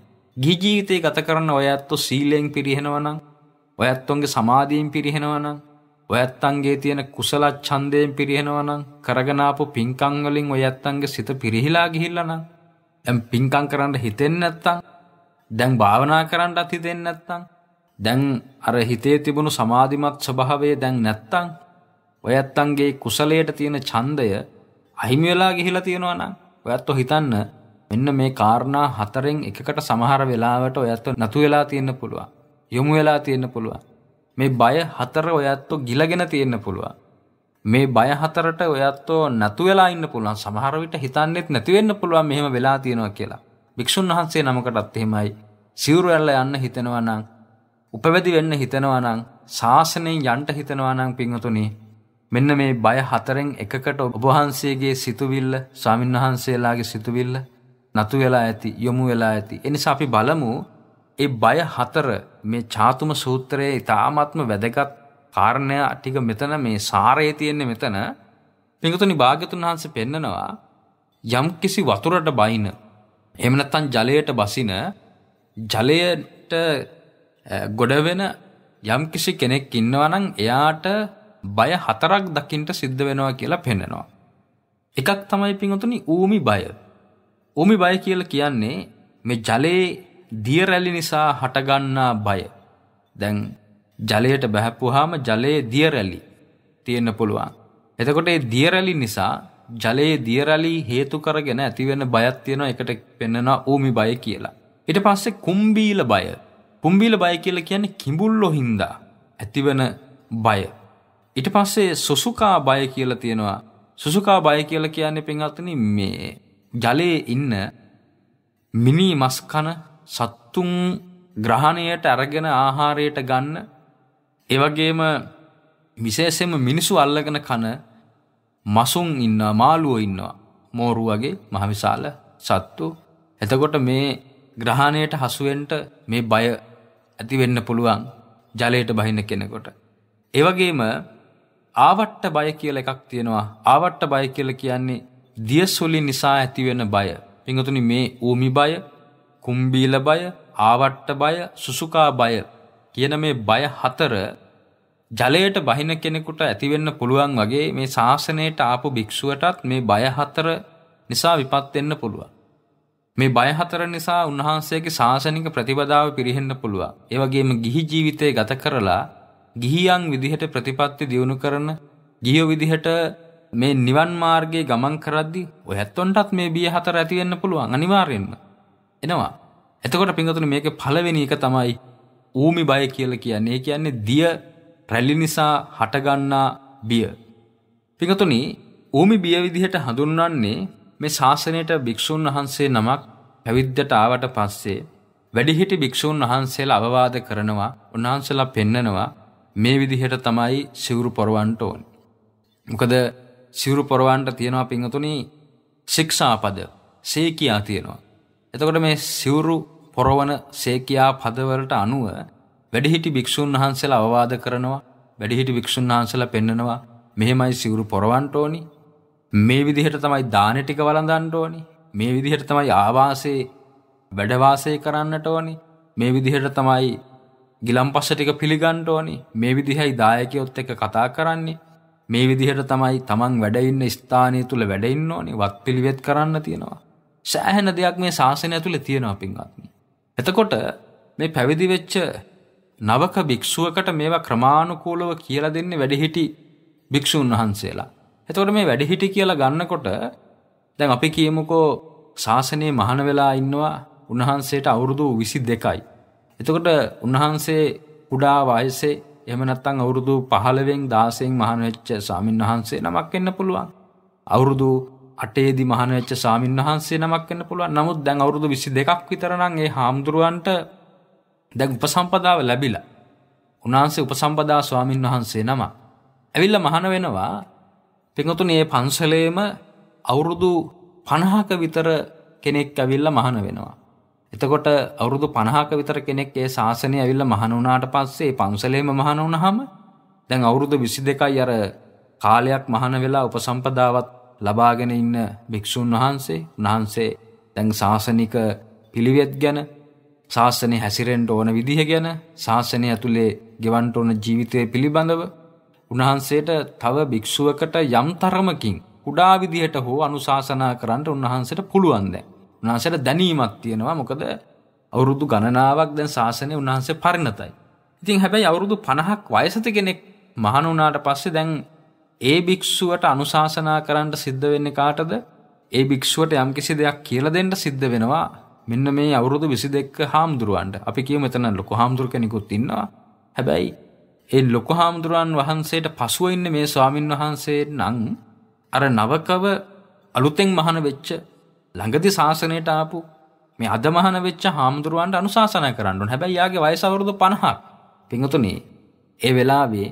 Speaker 1: ගිහි ජීවිතේ ගත කරන ඔය ඇත්තෝ සීලෙන් පිරිහෙනවා නම් ඔයත්තුන්ගේ සමාධියෙන් පිරිහෙනවනම් ඔයත්තන්ගේ තියෙන කුසල ඡන්දයෙන් පිරිහෙනවනම් කරගෙන ආපු පින්කම් වලින් ඔයත්තන්ගේ සිත පිරිහිලා ගිහිල්ලා නම් දැන් පින්කම් කරන්න හිතෙන්නේ නැත්තම් දැන් භාවනා කරන්නත් හිතෙන්නේ නැත්තම් දැන් අර හිතේ තිබුණු සමාධිමත් ස්වභාවය දැන් නැත්තම් ඔයත්තන්ගේ කුසලයට තියෙන ඡන්දය අහිමි වෙලා ගිහිලා තියෙනවා නම් ඔයත්තු හිතන්න මෙන්න මේ කාරණා හතරෙන් එකකට සමහර වෙලාවට ඔයත්තු නතු වෙලා තියෙන්න පුළුවන් යොමු වෙලා තියෙන්න පුළුවන්. මේ බය හතර ඔයත්ෝ ගිලගෙන තියෙන්න පුළුවන්. මේ බය හතරට ඔයත්ෝ නැතු වෙලා ඉන්න පුළුවන්. සමහර විට හිතන්නෙත් නැති වෙන්න පුළුවන් මෙහෙම වෙලා තියෙනවා කියලා. වික්ෂුන් වහන්සේ නමකටත් එහෙමයි. සිවුරු ඇල්ල යන්න හිතනවා නම්, උපවැදි වෙන්න හිතනවා නම්, ශාසනයෙන් යන්න හිතනවා නම් පින්වතුනි, මෙන්න මේ බය හතරෙන් එකකට ඔබ වහන්සේගේ සිතුවිල්ල, ස්වාමින්වහන්සේලාගේ සිතුවිල්ල නතු වෙලා ඇති, යොමු වෙලා ඇති. එනිසා අපි බලමු ඒ බය හතර මේ චාතුම සූත්‍රයේ ඉතාමත්ම වැදගත් කාරණය ටික මෙතන මේ සාරයේ තියෙන්නේ මෙතන පිඟුතුනි භාග්‍යතුන් වහන්සේ පෙන්නනවා යම් කිසි වතුරට බයින එහෙම නැත්නම් ජලයට බසින ජලයට ගොඩ වෙන යම් කිසි කෙනෙක් ඉන්නවා නම් එයාට බය හතරක් දකින්න සිද්ධ වෙනවා කියලා පෙන්නනවා. එකක් තමයි පිඟුතුනි ඌමි බය. ඌමි බය කියලා කියන්නේ මේ ජලයේ දියරැලි නිසා හටගන්නා බය. දැන් ජලයට බැහැපුවාම ජලයේ දියරැලි තියෙන්න පුළුවන්. එතකොට ඒ දියරැලි නිසා ජලයේ දියරැලි හේතු කරගෙන ඇතිවෙන බයක් තියෙනවා එකට පෙන්නවා ඌමි බය කියලා. ඊට පස්සේ කුම්බීල බය. කුම්බීල බය කියලා කියන්නේ කිඹුල්ලෝ හින්දා ඇතිවෙන බය. ඊට පස්සේ සුසුකා බය කියලා තියෙනවා. සුසුකා බය කියලා කියන්නේ පින්වත්නි මේ ජලයේ ඉන්න මිනි මස් කන සත්තුන් ග්‍රහණයට අරගෙන ආහාරයට ගන්න එවගේම විශේෂයෙන්ම මිනිසු අල්ලගෙන කන මසුන් ඉන්නවා මාළුවෝ ඉන්නවා මෝරු වගේ මහවිශාල සත්තු එතකොට මේ ග්‍රහණයට හසුවෙන්ට මේ බය ඇති වෙන්න පුළුවන් ජලයට බහින කෙනෙකුට ඒ වගේම ආවට්ට බය කියලා එකක් තියෙනවා ආවට්ට බය කියලා කියන්නේ දියසොලි නිසා ඇතිවෙන බය පින්වතුනි මේ ඌමි බය කුම්බීල බය, ආවට්ට බය, සුසුකා බය කියන මේ බය හතර ජලයට බහින කෙනෙකුට ඇතිවෙන්න පුළුවන් වගේ මේ ශාසනයට ආපු භික්ෂුවටත් මේ බය හතර නිසා විපත් වෙන්න පුළුවන්. මේ බය හතර නිසා උන්වහන්සේගේ ශාසනික ප්‍රතිපදාව පිරිහෙන්න පුළුවන්. ඒ වගේම ගිහි ජීවිතය ගත කරලා ගිහියන් විදිහට ප්‍රතිපත්ති දියුණු කරන ගිහියෝ විදිහට මේ නිවන් මාර්ගයේ ගමන් කරද්දී ඔයත්ොන්ටත් මේ බිය හතර ඇති වෙන්න පුළුවන් අනිවාර්යෙන්ම. එනවා. එතකොට පිංගතුනි මේකේ පළවෙනි එක තමයි ඌමි බය කියලා කියන්නේ. ඒ කියන්නේ දිය රැලි නිසා හටගන්නා බිය. පිංගතුනි ඌමි බිය විදිහට හඳුන්වන්නේ මේ ශාසනයට භික්ෂුන් වහන්සේ නමක් පැවිද්දට ආවට පස්සේ වැඩිහිටි භික්ෂුන් වහන්සේලා අවවාද කරනවා, උන්වහන්සේලා පෙන්නනවා මේ විදිහට තමයි සිවුරු පොරවන්න ඕනේ. මොකද සිවුරු පොරවන්න තියෙනවා පිංගතුනි ශික්ෂාපද, සේකියා තියෙනවා. එතකොට මේ සිවුරු පොරවන සේකියා පදවලට අනුව වැඩිහිටි භික්ෂූන් වහන්සේලා අවවාද කරනවා වැඩිහිටි භික්ෂූන් වහන්සේලා පෙන්නනවා මෙහෙමයි සිවුරු පොරවන්න ඕනි මේ විදිහට තමයි දාන ටික වළඳන්න ඕනි මේ විදිහට තමයි ආවාසයේ වැඩ වාසය කරන්නට ඕනි මේ විදිහට තමයි ගිලම්පස ටික පිළිගන්න ඕනි මේ විදිහයි දායකයොත් එක්ක කතා කරන්නේ මේ විදිහට තමයි Taman වැඩ ඉන්න ස්ථානය තුල වැඩ ඉන්න ඕනි වත් පිළිවෙත් කරන්න තියෙනවා සෑහෙන දෙයක් මේ ශාසනය ඇතුළේ තියෙනවා පින්වත්නි. එතකොට මේ පැවිදි වෙච්ච නවක භික්ෂුවකට මේවා ක්‍රමානුකූලව කියලා දෙන්නේ වැඩිහිටි භික්ෂුන් වහන්සේලා. එතකොට මේ වැඩිහිටි කියලා ගන්නකොට දැන් අපි කියමුකෝ ශාසනයේ මහාන වෙලා ඉන්නවා උන්වහන්සේට අවුරුදු 22යි. එතකොට උන්වහන්සේ කුඩා වයසේ එහෙම නැත්නම් අවුරුදු 15න් 16න් මහාන වෙච්ච ස්වාමින්වහන්සේ නමක් වෙන්න පුළුවන්. අවුරුදු අටේදි මහනච්ච සාමීන් වහන්සේ නමක් වෙන්න පුළුවන් නමුත් දැන් අවුරුදු විසි දෙකක් විතරනම් ඒ හාමුදුරුවන්ට දැන් උපසම්පදාව ලැබිලා උනාන්සේ උපසම්පදා ස්වාමීන් වහන්සේ නම ඇවිල්ල මහන වෙනවා පිඟතුන ඒ පන්සලේම අවුරුදු පණහාක විතර කෙනෙක් ඇවිල්ල මහන වෙනවා. එතකොට අවුරුදු පණහාක විතර කෙනෙක් ඒ ශාසනය ඇවිල්ල මහන වුණාට පස්සේ පන්සලේම මහන වුණාම දැන් අවුරුදු 22යි අර කාලයක් මහන වෙලා උපසම්පදාවත් ලබාගෙන ඉන්න භික්‍ෂූන් වහන්සේ උන්වහන්සේ තැන් ශාසනික පිළිවෙත් ගැන ශාසනය හැසිරෙන්ට ඕන විදිහ ගැන ශාසනය ඇතුළේ ගෙවන්ට ඕන ජීවිතය පිළිබඳව උන්වහන්සේට තව භික්‍ෂුවකට යම් තරමකින් කුඩා විදිහට හෝ අනුශාසනා කරන්නට උන්වහන්සට පුළුවන්ද. උන්හන්සට දැනීමක් තියෙනවා මොකද අවුරුදු ගණනාවක් දැන් ශාසනය උන්වහන්සේ පරිණතයි. ඉතින් හැබැයි අවුරුදු පණහක් වයසත කෙනෙක් මහනුනාට පස්සේ දැන් ඒ භික්ෂුවට අනුශාසනා කරන්න සිද්ධ වෙන්නේ කාටද? ඒ භික්ෂුවට යම්කිසි දෙයක් කියලා දෙන්න සිද්ධ වෙනවා. මෙන්න මේ අවුරුදු 22 හාමුදුරුවන්ට. අපි කියමු මෙතන ලොකු හාමුදුරු කෙනෙකුත් ඉන්නවා. හැබැයි ඒ ලොකු හාමුදුරුවන් වහන්සේට පසුව ඉන්න මේ ස්වාමින් වහන්සේ නම් අර නවකව අලුතෙන් මහාන වෙච්ච ළඟදි ශාසනයට ආපු මේ අද මහාන වෙච්ච හාමුදුරුවන්ට අනුශාසනා කරන්න ඕන. හැබැයි යාගේ වයස අවුරුදු 50ක්. පින්වතුනි, ඒ වෙලාවේ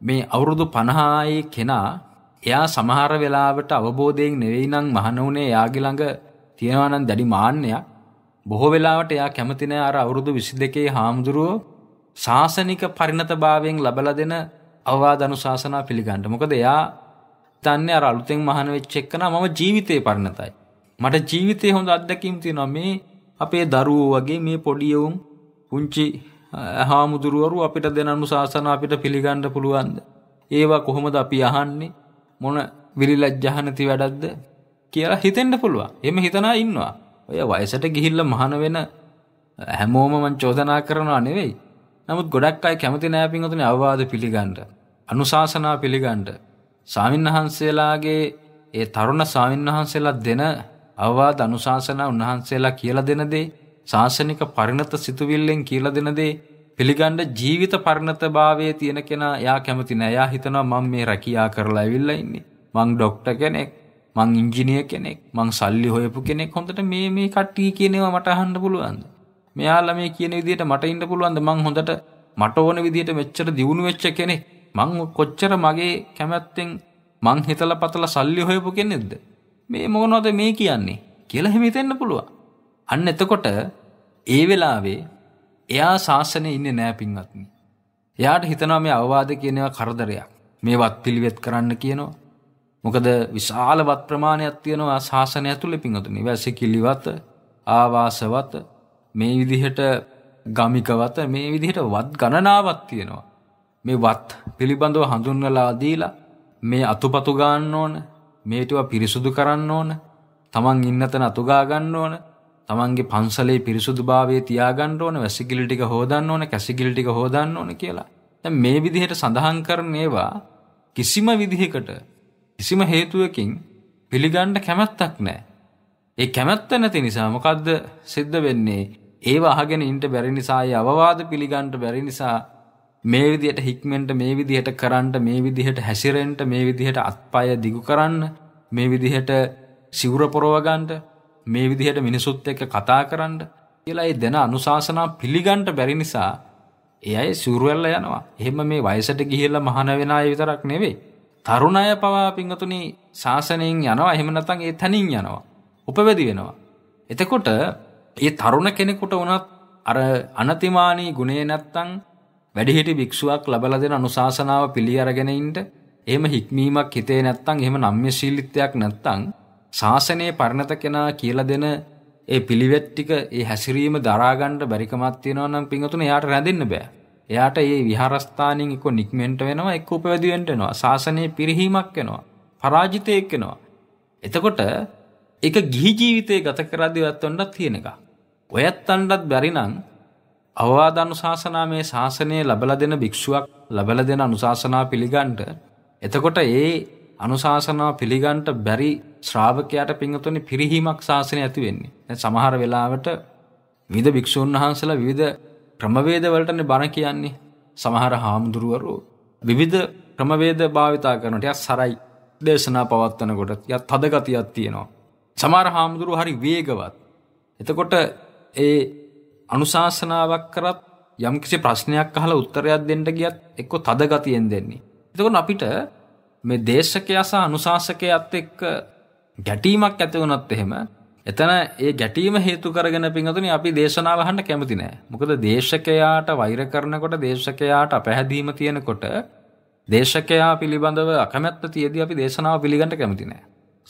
Speaker 1: මේ අවුරුදු 50 කෙනා එයා සමහර වෙලාවට අවබෝධයෙන් නෙවෙයි නම් මහන උනේ එයාගේ ළඟ තියෙනවා නම් දැඩි මාන්නයක්. බොහෝ වෙලාවට එයා කැමති නෑ අර අවුරුදු 22 හාමුදුරුව සාසනික පරිණතභාවයෙන් ලබලා දෙන අවවාද අනුශාසනා පිළිගන්න. මොකද එයා තන්නේ අර අලුතෙන් මහාන වෙච්ච එක්කනා මම ජීවිතේ පරිණතයි. මට ජීවිතේ හොඳ අත්දැකීම් තියෙනවා මේ අපේ දරුවෝ වගේ මේ පොඩි පුංචි හාමුදුරුවරු අපිට දෙනන්නු ශාසන අපිට පිළිගණ්ඩ පුළුවන්ද. ඒවා කොහොමද අපි යහන්නේ මොන විලිලජ්ජහනති වැඩක්ද කියලා හිතෙන්ට පුළුවන් එම හිතනා ඉන්නවා. ඔය වයසට ගිහිල්ල මහන වෙන හැමෝමමන් චෝදනා කරනවා නෙවෙයි. නමුත් ගොඩක් අයි කැමති නෑපින්තුන අවවාද පිළිගණ්ඩ. අනුශාසනා පිළිගණ්ඩ. සාමීන් වහන්සේලාගේ ඒ තරුණ සාමීන් වහන්සේලා දෙන අවවාද අනුශාසනා උන්වහන්සේලා කියලා දෙනදේ ශාසනික පරිණත සිතුවිල්ලෙන් කියලා දෙන දේ පිළිගන්න ජීවිත පරිණතභාවයේ තියෙන කෙනා එයා කැමති නෑ. එයා හිතනවා මම මේ රැකියා කරලා ඇවිල්ලා ඉන්නේ. මං ડોක්ටර් කෙනෙක්, මං ඉංජිනේර කෙනෙක්, මං සල්ලි හොයපු කෙනෙක්. හොඳට මේ මේ කට්ටිය කියනවා මට අහන්න පුළුවන්ද? මෙයාලා මේ කියන විදිහට මට ඉන්න පුළුවන්ද? මං හොඳට මට ඕන විදිහට මෙච්චර දියුණු වෙච්ච කෙනෙක්. මං කොච්චර මගේ කැමැත්තෙන් මං හිතලා පතලා සල්ලි හොයපු කෙනෙක්ද? මේ මොනවද මේ කියන්නේ? කියලා හිතෙන්න පුළුවන්. අන්න එතකොට ඒ වෙලාවේ එයා ශාසනය ඉන්න නෑ පින්වත්නි. එයාට හිතනවා මේ අවවාද කියනවා කරදරයක්. මේ වත් පිළිවෙත් කරන්න කියනවා. මොකද විශාල වත් ප්‍රමාණයක් තියෙනවා ශාසනය ඇතුළේ පින්වතුනි. වැසිකිලිවත, ආවාසවත, මේ විදිහට ගමිකවත මේ විදිහට වත් ගණනාවක් තියෙනවා. මේ වත් පිළිබඳව හඳුන්වලා දීලා මේ අතුපතු ගන්න ඕන, මේටව පිරිසුදු කරන්න ඕන, තමන් ඉන්න තැන අතුගා ගන්න ඕන, තමන්ගේ පන්සලේ පිරිසුදුභාවයේ තියාගන්න ඕන වැසිකිලි ටික හොදන්න ඕන කැසිකිලි ටික හොදන්න ඕන කියලා. දැන් මේ විදිහට සඳහන් කරන ඒවා කිසිම විදිහකට කිසිම හේතුවකින් පිළිගන්න කැමැත්තක් නැහැ. ඒ කැමැත්ත නැති නිසා මොකද්ද සිද්ධ වෙන්නේ? ඒව අහගෙන ඉන්න බැරි නිසා ඒ අවවාද පිළිගන්න බැරි නිසා මේ විදිහට හික්මෙන්ට මේ විදිහට කරන්න මේ විදිහට හැසිරෙන්න මේ විදිහට අත්පය දිගු කරන්න මේ විදිහට සිවුර පොරව ගන්නට මේ විදිහට මිනිසුත් එක්ක කතා කරන්න කියලා ඒ දෙන අනුශාසනා පිළිගන්න බැරි නිසා ඒ අය සිරුරැල්ල යනවා. එහෙම මේ වයසට ගිහිල්ලා මහාන වෙන අය විතරක් නෙවෙයි. තරුණ අය පවා පිංගතුනි ශාසනයෙන් යනවා. එහෙම නැත්නම් ඒ තනින් යනවා. උපවැදි වෙනවා. එතකොට මේ තරුණ කෙනෙකුට වුණත් අර අනතිමානී ගුණේ නැත්තම් වැඩිහිටි භික්ෂුවක් ලබලා දෙන අනුශාසනාව පිළි අරගෙන ඉන්න එහෙම හික්මීමක් හිතේ නැත්තම් එහෙම නම්‍යශීලීත්වයක් නැත්තම් ශාසනයේ පරිණත කෙනා කියලා දෙන ඒ පිළිවෙත් ටික ඒ හැසිරීම දරා ගන්න බැරිකමක් තියෙනවා නම් පිංගතුන එයාට රැඳෙන්න බෑ. එයාට මේ විහාරස්ථානින් එක්ක නික්මෙන්ට වෙනවා එක්ක උපවැදි වෙන්න වෙනවා. ශාසනයේ පිරිහීමක් වෙනවා. පරාජිතයෙක් වෙනවා. එතකොට ඒක ගිහි ජීවිතේ ගත කරද්දී ඔයත්වන්නත් තියෙන එක. ඔයත්වන්නත් බැරි නම් අවවාද අනුශාසනා මේ ශාසනය ලැබලා දෙන භික්ෂුවක් ලැබලා දෙන අනුශාසනා පිළිගන්න. එතකොට ඒ අනුශාසනා පිළිගන්න බැරි ශ්‍රාවකයාට පිංගතුනි පිරිහීමක් ශාසනය ඇති වෙන්නේ. දැන් සමහර වෙලාවට විවිධ භික්ෂුන් වහන්සේලා විවිධ ක්‍රමවේද වලටනේ බණ කියන්නේ. සමහර හාමුදුරුවරු විවිධ ක්‍රමවේද භාවිතා කරනට යා සරයි දේශනා පවත්වන කොට යා තද ගතියක් තියෙනවා. සමහර හාමුදුරුවෝ හරි වේගවත්. එතකොට ඒ අනුශාසනාවක් කරත් යම්කිසි ප්‍රශ්නයක් අහලා උත්තරයක් දෙන්න ගියත් එක්ක තද ගතියෙන් දෙන්නේ. එතකොට අපිට මේ දේශකයා සහ අනුශාසකයාත් එක්ක ගැටීමක් ඇති වුණොත් එහෙම එතන ඒ ගැටීම හේතු කරගෙන පින්වතුනි අපි දේශනාව අහන්න කැමති නෑ. මොකද දේශකයාට වෛර කරනකොට දේශකයාට අපහැදීම තියෙනකොට දේශකයා පිළිබඳව අකමැත්ත තියදී අපි දේශනාව පිළිගන්න කැමති නෑ.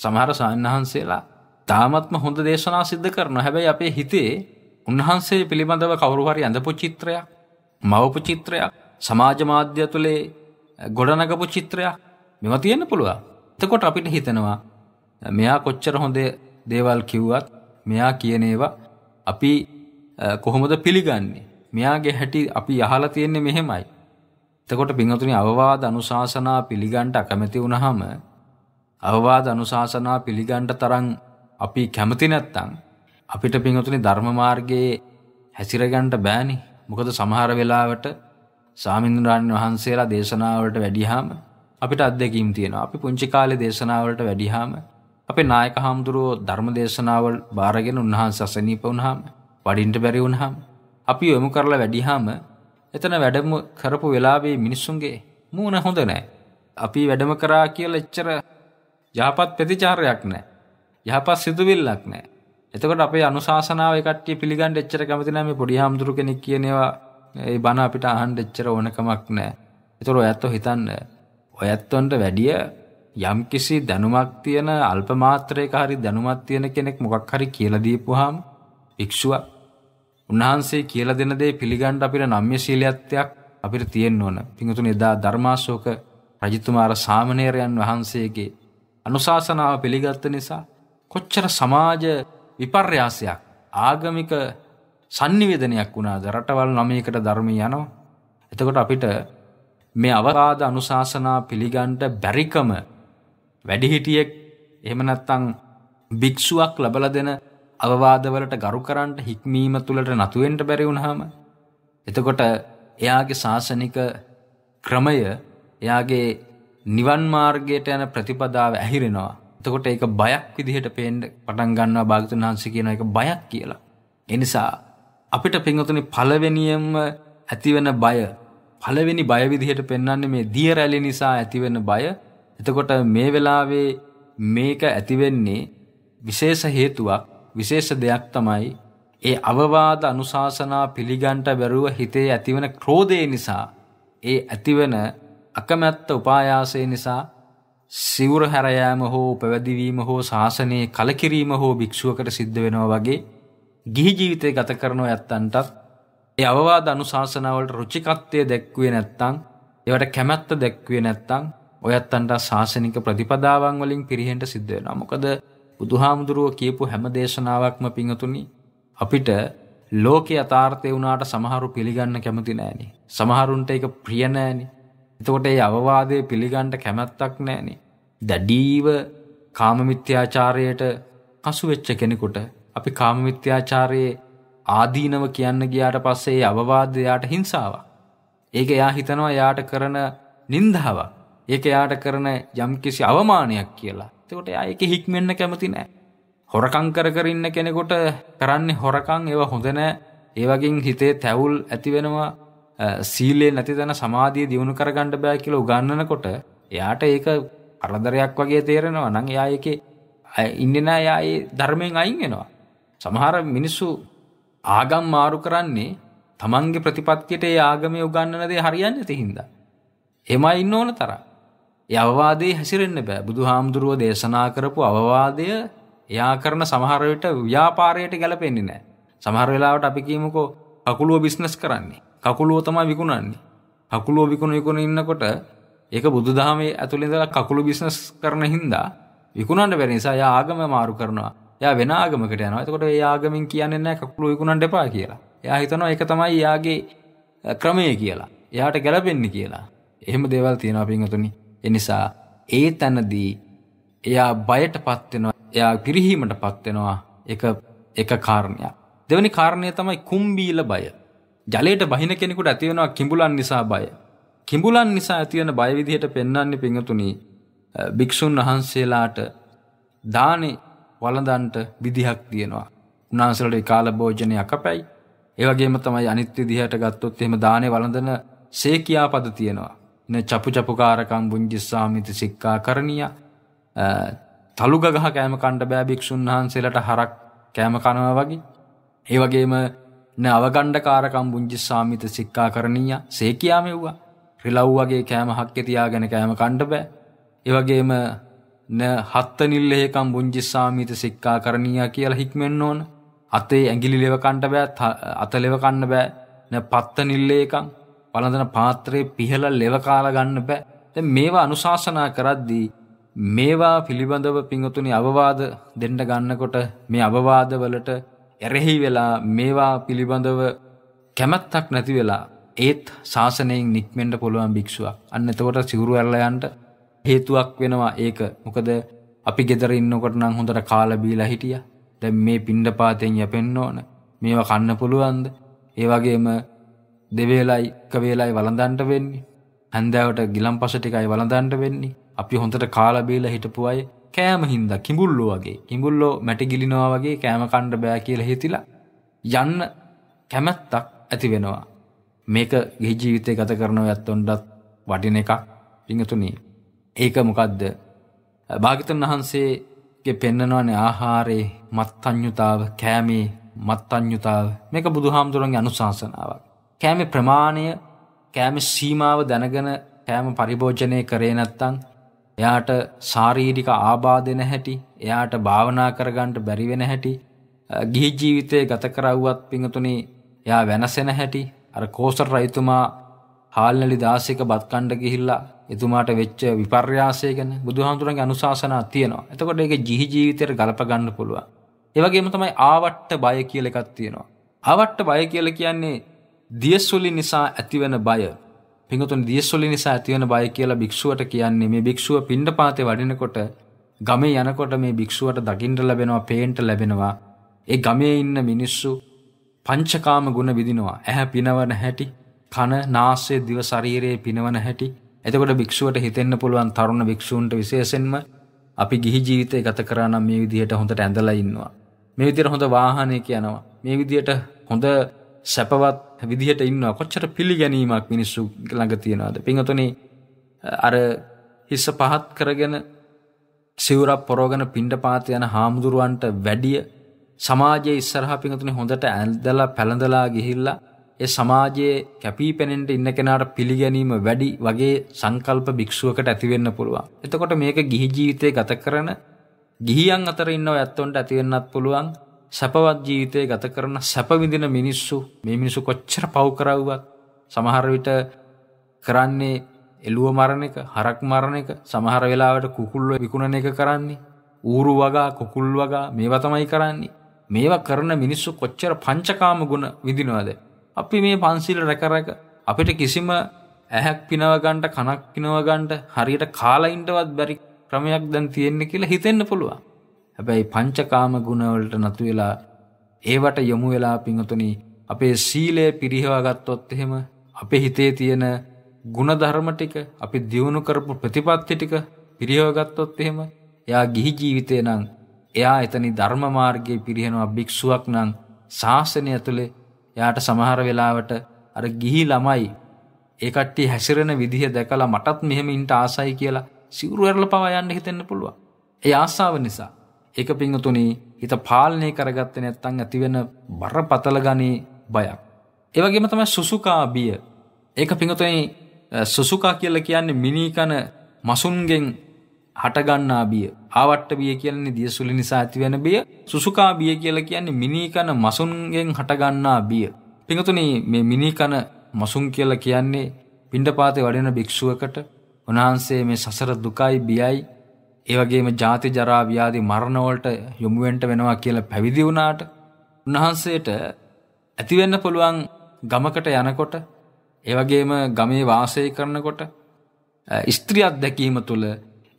Speaker 1: සමහර සාන්නහන්සේලා තාමත්ම හොඳ දේශනා සිද්ධ කරනවා. හැබැයි අපේ හිතේ උන්වහන්සේ පිළිබඳව කවුරු හරි ඇඳපු චිත්‍රයක්, මවපු චිත්‍රයක්, සමාජ මාධ්‍ය තුලේ ගොඩනගපු චිත්‍රයක් මේවා තියෙන්න පුළුවන්. එතකොට අපිට හිතෙනවා මෙයා කොච්චර හොඳ දේවල් කිව්වත් මෙයා කියන ඒවා අපි කොහොමද පිළිගන්නේ මෙයාගේ හැටි අපි අහලා තියෙන්නේ මෙහෙමයි එතකොට පින්වතුනි අවවාද අනුශාසනා පිළිගන්න අකමැති වුනහම අවවාද අනුශාසනා පිළිගන්න තරම් අපි කැමති නැත්තම් අපිට පින්වතුනි ධර්ම මාර්ගයේ හැසිරගන්න බෑනේ මොකද සමහර වෙලාවට සාමින්ද්‍රාණන් වහන්සේලා දේශනාවලට වැඩිහාම අපිට අත්දැකීම් තියෙනවා අපි පුංචි කාලේ දේශනාවලට වැඩිහාම අපේ නායක හාමුදුරුවෝ ධර්ම දේශනාවල් බාරගෙන උන්වහන්සේ අසනීප වුණාම වඩින්ට බැරි වුණාම අපි යොමු කරලා වැඩිහාම එතන වැඩම කරපු වෙලාවේ මිනිස්සුන්ගේ මූණ හොඳ නැහැ. අපි වැඩම කරා කියලා එච්චර යහපත් ප්‍රතිචාරයක් නැහැ. යහපත් සිතුවිල්ලක් නැහැ. එතකොට අපේ අනුශාසනාව ඒ කට්ටිය පිළිගන්න එච්චර කැමති නැහැ මේ පොඩි හාමුදුරු කෙනෙක් කියන ඒවා ඒ බණ අපිට අහන්න එච්චර ඕනකමක් නැහැ. ඒතර ඔයත් හිතන්න ඔයත්වන්ට වැඩිය යම්කිසි දැනුමක් තියෙන අල්ප මාත්‍රයක හරි දැනුමක් තියෙන කෙනෙක් මොකක් හරි කියලා දීපුවාම භික්ෂුව උන්වහන්සේ කියලා දෙන දේ පිළිගන්න අපිට නම්‍ය ශීලයත්වයක් අපිට තියෙන්න ඕන. පිටුතුනේ එදා ධර්මාශෝක රජතුමාර සාමණේරයන් වහන්සේගේ අනුශාසනාව පිළිගත්ත නිසා කොච්චර සමාජ විපර්යාසයක් ආගමික sannivedanayak වුණාද රටවල් 9කට ධර්මය යනවා. එතකොට අපිට මේ අවවාද අනුශාසනා පිළිගන්න බැරිකම වැඩිහිටියෙක් එහෙම නැත්නම් භික්ෂුවක් ලබලා දෙන අවවාදවලට ගරු කරන්න හික්මීම තුලට නතු වෙන්න බැරි වුනහම එතකොට එයාගේ සාසනික ක්‍රමය එයාගේ නිවන් මාර්ගයට යන ප්‍රතිපදාව ඇහිරෙනවා. එතකොට ඒක බයක් විදිහට පේන්න පටන් ගන්නවා භාගතුන් වහන්සේ කියන එක බයක් කියලා. ඒ නිසා අපිට පින්වතුනි පළවෙනියෙන්ම ඇතිවෙන බය පළවෙනි බය විදිහට පෙන්වන්නේ මේ දිය රැළි නිසා ඇතිවෙන බය එතකොට මේ වෙලාවේ මේක ඇති වෙන්නේ විශේෂ හේතුවක් විශේෂ දෙයක් තමයි ඒ අවවාද අනුශාසනා පිළිගන්ට බැරුව හිතේ ඇතිවන ක්‍රෝධය නිසා ඒ ඇතිවන අකමැත්ත උපායාසය නිසා සිවුර හැරයෑම හෝ පැවැදිවීම හෝ ශාසනයේ කලකිරීම හෝ භික්ෂුවකට සිද්ධ වෙනවා වගේ ගිහි ජීවිතය ගත කරන ඇත්තන්ටත් ඒ අවවාද අනුශාසනාවලට රුචිකත්වය දැක්වේ නැත්තං ඒවට කැමැත්ත දැක්වේ නැත්තං ඔයත් අන්ට ශාසනික ප්‍රතිපදාවන් වලින් පිරිහෙන්ට සිද්ධ වෙන මොකද බුදුහාමුදුරුව කියපු හැම දේශනාවක්ම පිංහතුනි අපිට ලෝක අතාර්ථය වුණට සමහරු පිළිගන්න කැමති නෑනි සමහරුන්ට එක ප්‍රියනෑනි එතකොට ඒ අවවාදය පිළිගන්ට කැමැත්තක් නෑනි දැඩීව කාමමිත්‍යාචාරයට හසුවෙච්ච කෙනෙකුට අපි කාමමිත්‍යාචාරයේ ආදීනව කියන්න ගියාට පස්සේ අවවාදයාට හිංසාවක් ඒක එයා හිතනවා යාට කරන නින්දාවක් ඒක එයාට කරන යම්කිසි අවමානයක් කියලා. එතකොට එයා ඒක හික්මෙන්න කැමති නෑ. හොරකම් කර කර ඉන්න කෙනෙකුට කරන්නේ හොරකම් ඒව හොඳ නෑ. ඒ වගේම හිතේ තැවුල් ඇති වෙනවා සීලේ නැති තැන සමාධිය දියුණු කරගන්න බෑ කියලා උගන්වනකොට එයාට ඒක අරදරයක් වගේ තේරෙනවා. නම් එයා ඒකේ ඉන්නේ නෑ එයා ඒ ධර්මයෙන් අයින් වෙනවා. සමහර මිනිස්සු ආගම් මාරු කරන්නේ තමන්ගේ ප්‍රතිපත්තියට ඒ ආගමේ උගන්වන දේ හරියන්නේ නැති හින්දා. එමයි ඉන්න ඕන තරම්. අවවාදයේ හැසිරෙන්න්න බෑ බුදු හාමුදුරුව දේශනා කරපු අවවාදය යා කරන සමහරවිට ව්‍යාපාරයට ගැලපෙන්නේ නෑ. සමහර වෙලාවට අපි කියමුකෝ කකුලුව බිස්නස් කරන්නේ. කකුලුව තමා විකුණන්නේ. කකුලුව විකුණ විකුණ ඉන්නකොට ඒක බුදු දහමේ ඇතුළෙදලා කකුළු බිස්නස් කරන හින්දා විකුණන්න බැරි නිසා යා ආගම මාරු කරනවා. යා වෙන ආගමකට යනවා. එතකොට ඒ ආගමෙන් කියන්නේ නැහැ කකුලුව විකුණන්න එපා කියලා. එයා හිතනවා ඒක තමයි යාගේ ක්‍රමය කියලා. එයාට ගැලපෙන්නේ කියලා. එහෙම දේවල් තියෙනවා පින්වතුනි. එනිසා ඒ තැනදී එයා බයටපත් වෙනවා. එයා පිරිහීමටපත් වෙනවා. එක එක කාරණයක්. දෙවැනි කාරණය තමයි කුම්බීල බය. ජලයට බහින කෙනෙකුට ඇති වෙනවා කිඹුලන් නිසා බය. කිඹුලන් නිසා ඇති වෙන බය විදිහට පෙන්වන්නේ පිංගතුණි භික්ෂුන් වහන්සේලාට දානේ වළඳන්ට විදිහක් තියෙනවා. උන්වහන්සේලාට කාල භෝජනය අකපැයි. ඒ වගේම තමයි අනිත් විදිහට ගත්තොත් එහෙම දානේ වළඳන සේකියාපද තියෙනවා. චපුචපුකාරකම් බුංජිස්සාමිති සික්කා කරණිය තළුගගහ කෑම කණ්ඩ බෑභික්‍ෂූන් වහන්සේලට හරක් කෑම කනව වගේ. ඒ වගේම අවගණ්ඩකාරකම් බුංජිස්සාමිත සික්කා කරණීය සේකයාමෙව්වා රිලව් වගේ කෑම හක්්‍යතියාගෙන කෑම කණ්ඩ බෑ. ඒවගේම හත්ත නිල්ලෙකම් බුංජිස්සාමිත සික්කා කරණීය කියලා හික්මෙන්න්න ඕන අතේ ඇගිලි ලෙව කණ්ඩ බෑ අතලෙව කන්න බෑ පත්ත නිල්ලේකම් පළඳන පාත්‍රයේ පිහලා ලෙව කාලා ගන්න බෑ. දැන් මේවා අනුශාසනා කරද්දී මේවා පිළිබඳව පිංගුතුනි අවවාද දෙන්න ගන්නකොට මේ අවවාද වලට එරෙහි වෙලා මේවා පිළිබඳව කැමැත්තක් නැති වෙලා ඒත් ශාසනයෙන් නික්මෙන්න පුළුවන් භික්ෂුවක්. අන්න එතකොට සිවුරු ඇරලා යන්න හේතුවක් වෙනවා ඒක. මොකද අපි ගෙදර ඉන්නකොට නම් හොඳට කාලා බීලා හිටියා. දැන් මේ පිණ්ඩපාතෙන් යැපෙන්න ඕන. මේවා කන්න පුළුවන්ද? ඒ වගේම දෙවේලයි එක වේලයි වළඳන්ට වෙන්නේ. හැන්දෑවට ගිලම්පස ටිකයි වළඳන්ට වෙන්නේ. අපි හොඳට කාලා බීලා හිටපු අය කෑම හින්දා කිඹුල්ලෝ වගේ. කිඹුල්ලෝ මැටි ගිලිනවා වගේ කෑම කන්න බෑ කියලා හිතිලා යන්න කැමැත්තක් ඇති වෙනවා. මේක ගිහි ජීවිතේ ගත කරන යත්තොන්ටත් වටින එකක්. පිංගතුනි. ඒක මොකද්ද? භාග්‍යතුන් වහන්සේගේ පෙන්නනවානේ ආහාරේ මත්ඤ්‍යතාව කෑමේ මත්ඤ්‍යතාව මේක බුදුහාමුදුරන්ගේ අනුශාසනාවක්. කෑමේ ප්‍රමාණය කෑමේ සීමාව දැනගෙන කෑම පරිභෝජනය කරේ නැත්තම් එයාට ශාරීරික ආබාධ වෙන හැටි එයාට භාවනා කරගන්න බැරි වෙන හැටි ගිහි ජීවිතය ගත කරවුවත් පිඟතුනි එයා වෙනසෙන හැටි අර කෝසර රයිතුමා හාල්නලි දාසික බත්කණ්ඩ ගිහිල්ලා එතුමාට වෙච්ච විපර්යාසය ගැන බුදුහාමුදුරන්ගේ අනුශාසනා තියෙනවා. එතකොට ඒක ජීහි ජීවිතයට ගලප ගන්න පුළුවන්. ඒ වගේම තමයි ආවට්ට බය කියලා එකක් තියෙනවා. ආවට්ට බය කියලා කියන්නේ දියසුලි නිසා ඇතිවෙන බය පිඟුතුන් දියසුලි නිසා ඇතිවෙන බය කියලා භික්ෂුවට කියන්නේ මේ භික්ෂුව පිණ්ඩපාතේ වඩිනකොට ගමේ යනකොට මේ භික්ෂුවට දකින්න ලැබෙනවා පේන්න ලැබෙනවා ඒ ගමේ ඉන්න මිනිස්සු පංචකාම ගුණ විදිනවා ඇහැ පිනවන හැටි කන නාසය දිව ශරීරයේ පිනවන හැටි එතකොට භික්ෂුවට හිතෙන්න පුළුවන් තරුණ භික්ෂූන්ට විශේෂයෙන්ම අපි ගිහි ජීවිතය ගත කරා නම් මේ විදිහට හොඳට ඇඳලා ඉන්නවා මේ විදිහට හොඳ වාහනයක යනවා මේ විදිහට හොඳ සැපවත් විදිහට ඉන්නවා කොච්චර පිළිගැනීමක් මිනිස්සු ළඟ තියෙනවාද පිංහතුනේ අර හිස්ස පහත් කරගෙන සිවරක් පොරෝගන පින්ඩ පාත යන හාමුදුරුවන්ට වැඩිය සමාජයේ ඉස්සරහ පිඟතුනේ හොඳට ඇල්දලා පැළඳලා ගිහිල්ලා ඒ සමාජයේ කැපී පෙනෙන්ට ඉන්න කෙනාට පිළිගැනීම වැඩි වගේ සංකල්ප භික්ෂුවකට ඇතිවෙන්න පුළුවන්. එතකොට මේක ගිහි ජීවිතය ගත කරන ගිහියන් අතර ඉන්න ඔයත්තොන්ට ඇතිවෙන්නත් පුළුවන් සැපවත් ජීවිතය ගත කරන සැපවිඳින මිනිස්සු මේ මිනිසු කොච්චර පව්කරව්වත් සමහරවිට කරන්නේ එලුව මරණ එක හරක් මරණ එක සමහර වෙලාවට කුකුල්ල විකුණන එක කරන්නේ ඌරු වගා කුකුල් වගා මේවා තමයි කරන්නේ මේවා කරන මිනිස්සු කොච්චර පංචකාම ගුණ විඳිනවද අපි මේ පන්සිල් රැකරක අපිට කිසිම ඇහැක් පිනවගන්ට කනක් පිනවගන්ට හරියට කාලයින්ටවත් බැරි ක්‍රමයක් දැන් තියෙන්නේ කියලා හිතෙන්න පුළුවන් හැබැයි පංචකාම ගුණවලට නතු වෙලා ඒවට යොමු වෙලා පිඟතුනි අපේ සීලය පිරිහවා ගත්තොත් එහෙම අපේ හිතේ තියෙන ಗುಣධර්ම ටික අපි දියුණු කරපු ප්‍රතිපත්ති ටික පිරිහව ගත්තොත් එහෙම එයා ගිහි ජීවිතේ නම් එයා එතනි ධර්ම මාර්ගයේ පිරිහෙනවා භික්ෂුවක් නම් ශාසනය ඇතුලේ එයාට සමහර වෙලාවට අර ගිහි ළමයි ඒ කට්ටිය හැසිරෙන විදිහ දැකලා මටත් මෙහෙම ඉන්න ආසයි කියලා සිවුරු ඇරලා පවා යන්න හිතෙන්න පුළුවන්. ඒ ආසාව නිසා ඒක පිංහතුනි හිත පාලනය කරගත්තේ නැත්තං ඇතිවෙන බරපතල ගනී බයක්. ඒවගේම තමයි සුසුකා බිය. ඒක පිංහතුනි සුසුකා කියල කියන්නේ මිනීකන මසුන්ගෙන් හටගන්නා බිය. ආවට්ට බිය කියන්නේ දියසුලි නිසා ඇතිවෙන බිය. සුසුකා බිය කියලා කියන්නේ මිනීකන මසුන්ගෙන් හටගන්නා බිය. පිංහතුනි මේ මිනීකන මසුන් කියලා කියන්නේ පිණ්ඩපාතේ වඩෙන භික්ෂුවකට උන්වහන්සේ මේ සසර දුකයි බියයි ඒ වගේම ජාති ජරා ව්‍යාධි මරණ වලට යොමු වෙන්න වෙනවා කියලා පැවිදි වුණාට උන්වහන්සේට ඇති වෙන්න පුළුවන් ගමකට යනකොට ඒ වගේම ගමේ වාසය කරනකොට ස්ත්‍රී අත්දැකීම තුළ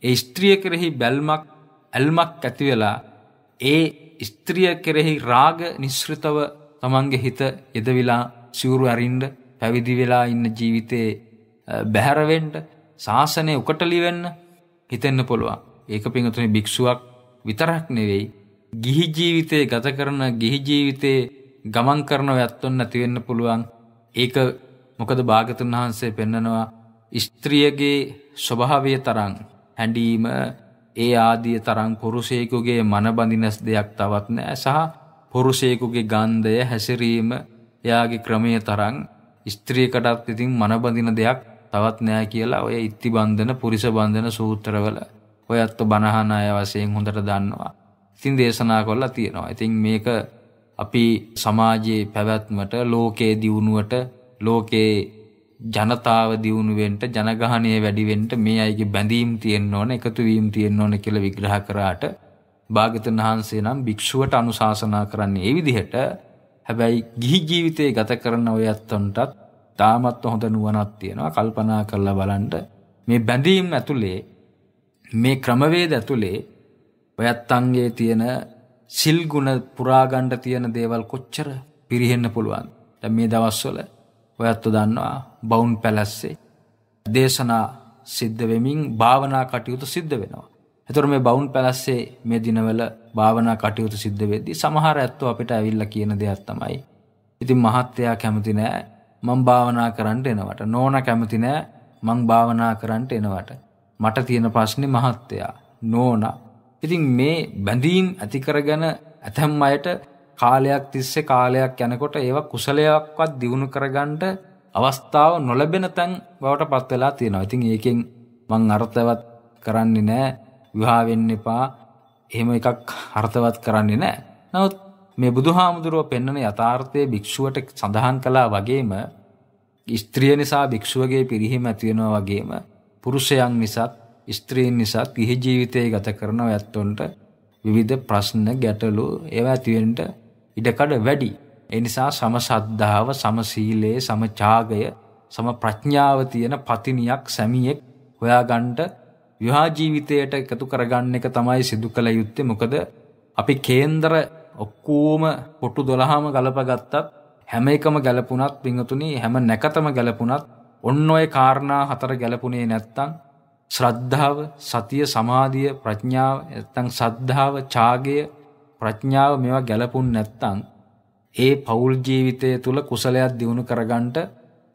Speaker 1: ඒ ස්ත්‍රිය කෙරෙහි බැල්මක් ඇල්මක් ඇති වෙලා ඒ ස්ත්‍රිය කෙරෙහි රාග නිස්සෘතව තමන්ගේ හිත යදවිලා සිවුරු අරින්න පැවිදි වෙලා ඉන්න ජීවිතේ බැහැර වෙන්න සාසනය උකටලි වෙන්න හිතෙන්න පුළුවන් ඒක පිංහතුනි භික්ෂුවක් විතරක් නෙවෙයි. ගිහි ජීවිතේ ගත කරන ගිහි ජීවිතේ ගමන් කරන වැත්තොන් නැතිවෙන්න පුළුවන්. ඒක මොකද භාගතුන් වහන්සේ පෙන්නනවා ස්ත්‍රියගේ ස්වභාවය තරං හැඩීම ඒ ආදිය තරං පුරුෂයෙකුගේ මනබඳිනස් දෙයක් තවත් නෑ සහ පුරුෂයෙකුගේ ගන්ධය හැසිරීම එයාගේ ක්‍රමය තරං ස්ත්‍රියකටත් ඉතින් මනබඳින දෙයක් තවත් නෑ කියලා ඔය ඉත්තිබන්ධන පුරිස බන්ධන සූත්‍රවල ඔයත්තු බණහන අය වශයෙන් හොඳට දන්නවා. ඉතින් දේශනා කොල්ලා තියෙනවා. ඉතින් මේක අපි සමාජයේ පැවැත්මට ලෝකයේ දියුණුවට ලෝකයේ ජනතාව දියුණුවෙන්ට ජනගහනය වැඩිවෙන්ට මේ අයගේ බැඳීම් තියෙන්න්න ඕන එකතු වීම් තියෙන්න්න ඕන කියල විග්‍රහ කරාට භාගතන් වහන්සේ නම් භික්ෂුවට අනුශාසනා කරන්නේ ඒ විදිහට හැබැයි ගිහි ජීවිතයේ ගත කරන ඔය ඇත්තොන්ටත් තාමත් හොඳ නුවනත් තියෙනවා කල්පනා කරලා බලන්ට මේ බැඳීම් ඇතුළේ මේ ක්‍රමවේද ඇතුලේ ඔයත් අංගේ තියෙන සිල් ගුණ පුරා ගන්න තියෙන දේවල් කොච්චර පිරිහෙන්න පුළුවන්ද? දැන් මේ දවස්වල ඔයත් දන්නවා බවුන් පැලැස්සේ දේශනා සිද්ධ වෙමින් භාවනා කටයුතු සිද්ධ වෙනවා. එතකොට මේ බවුන් පැලැස්සේ මේ දිනවල භාවනා කටයුතු සිද්ධ වෙද්දී සමහර ඇත්තෝ අපිට ඇවිල්ලා කියන දේක් තමයි. ඉතින් මහත්තයා කැමති නෑ මම භාවනා කරන්න එනවට. නෝනා කැමති නෑ මං භාවනා කරන්න එනවට. මට තියෙන ප්‍රශ්නේ මහත්තයා නෝනා. ඉතින් මේ බැඳීම් ඇති කරගෙන ඇතැම් අයට කාලයක් තිස්සේ කාලයක් යනකොට ඒවා කුසලයක්වත් දිනු කරගන්න අවස්ථාව නොලැබෙන තැන් බවට පත් වෙලා තියෙනවා. ඉතින් ඒකෙන් මං අර්ථවත් කරන්නේ නැහැ. විවාහ වෙන්න එපා. එහෙම එකක් අර්ථවත් කරන්නේ නැහැ. නමුත් මේ බුදුහාමුදුරුව පෙන්වන යථාර්ථයේ භික්ෂුවට සඳහන් කළා වගේම ස්ත්‍රිය නිසා භික්ෂුවගේ පිරිහීම ඇති වෙනවා වගේම පුරුෂයන් නිසාත් ස්ත්‍රීන් නිසාත් ගිහි ජීවිතය ගත කරන ඇත්තොන්ට විවිධ ප්‍රශ්න ගැටලු ඒවා ඇතිවෙන්ට ඉඩකඩ වැඩි. එනිසා සම සද්ධාව සමසීලයේ සමචාගය සම ප්‍රඥාව තියෙන පතිනියක් සැමියෙක් හොයාගන්ට විහා ජීවිතයට එකතු කරගන්න එක තමයි සිදු කළ යුත්තේ මොකද අපි කේන්දර ඔක්කෝම කොටු දොළහම ගලපගත්තත් හැම එකම ගැලපුණත් පිංහතුනි හැම නැකතම ගැලපුණත් ඔන්න ඔය කාරණා හතර ගැලපුණේ නැත්තං ශ්‍රද්ධාව සතිය සමාධිය ප්‍රඥාව ඇත්තං සද්ධාව චාගය ප්‍රඥාව මෙවා ගැලපුන් නැත්තං ඒ පවුල් ජීවිතය තුළ කුසලයක් දියුණු කරගන්ට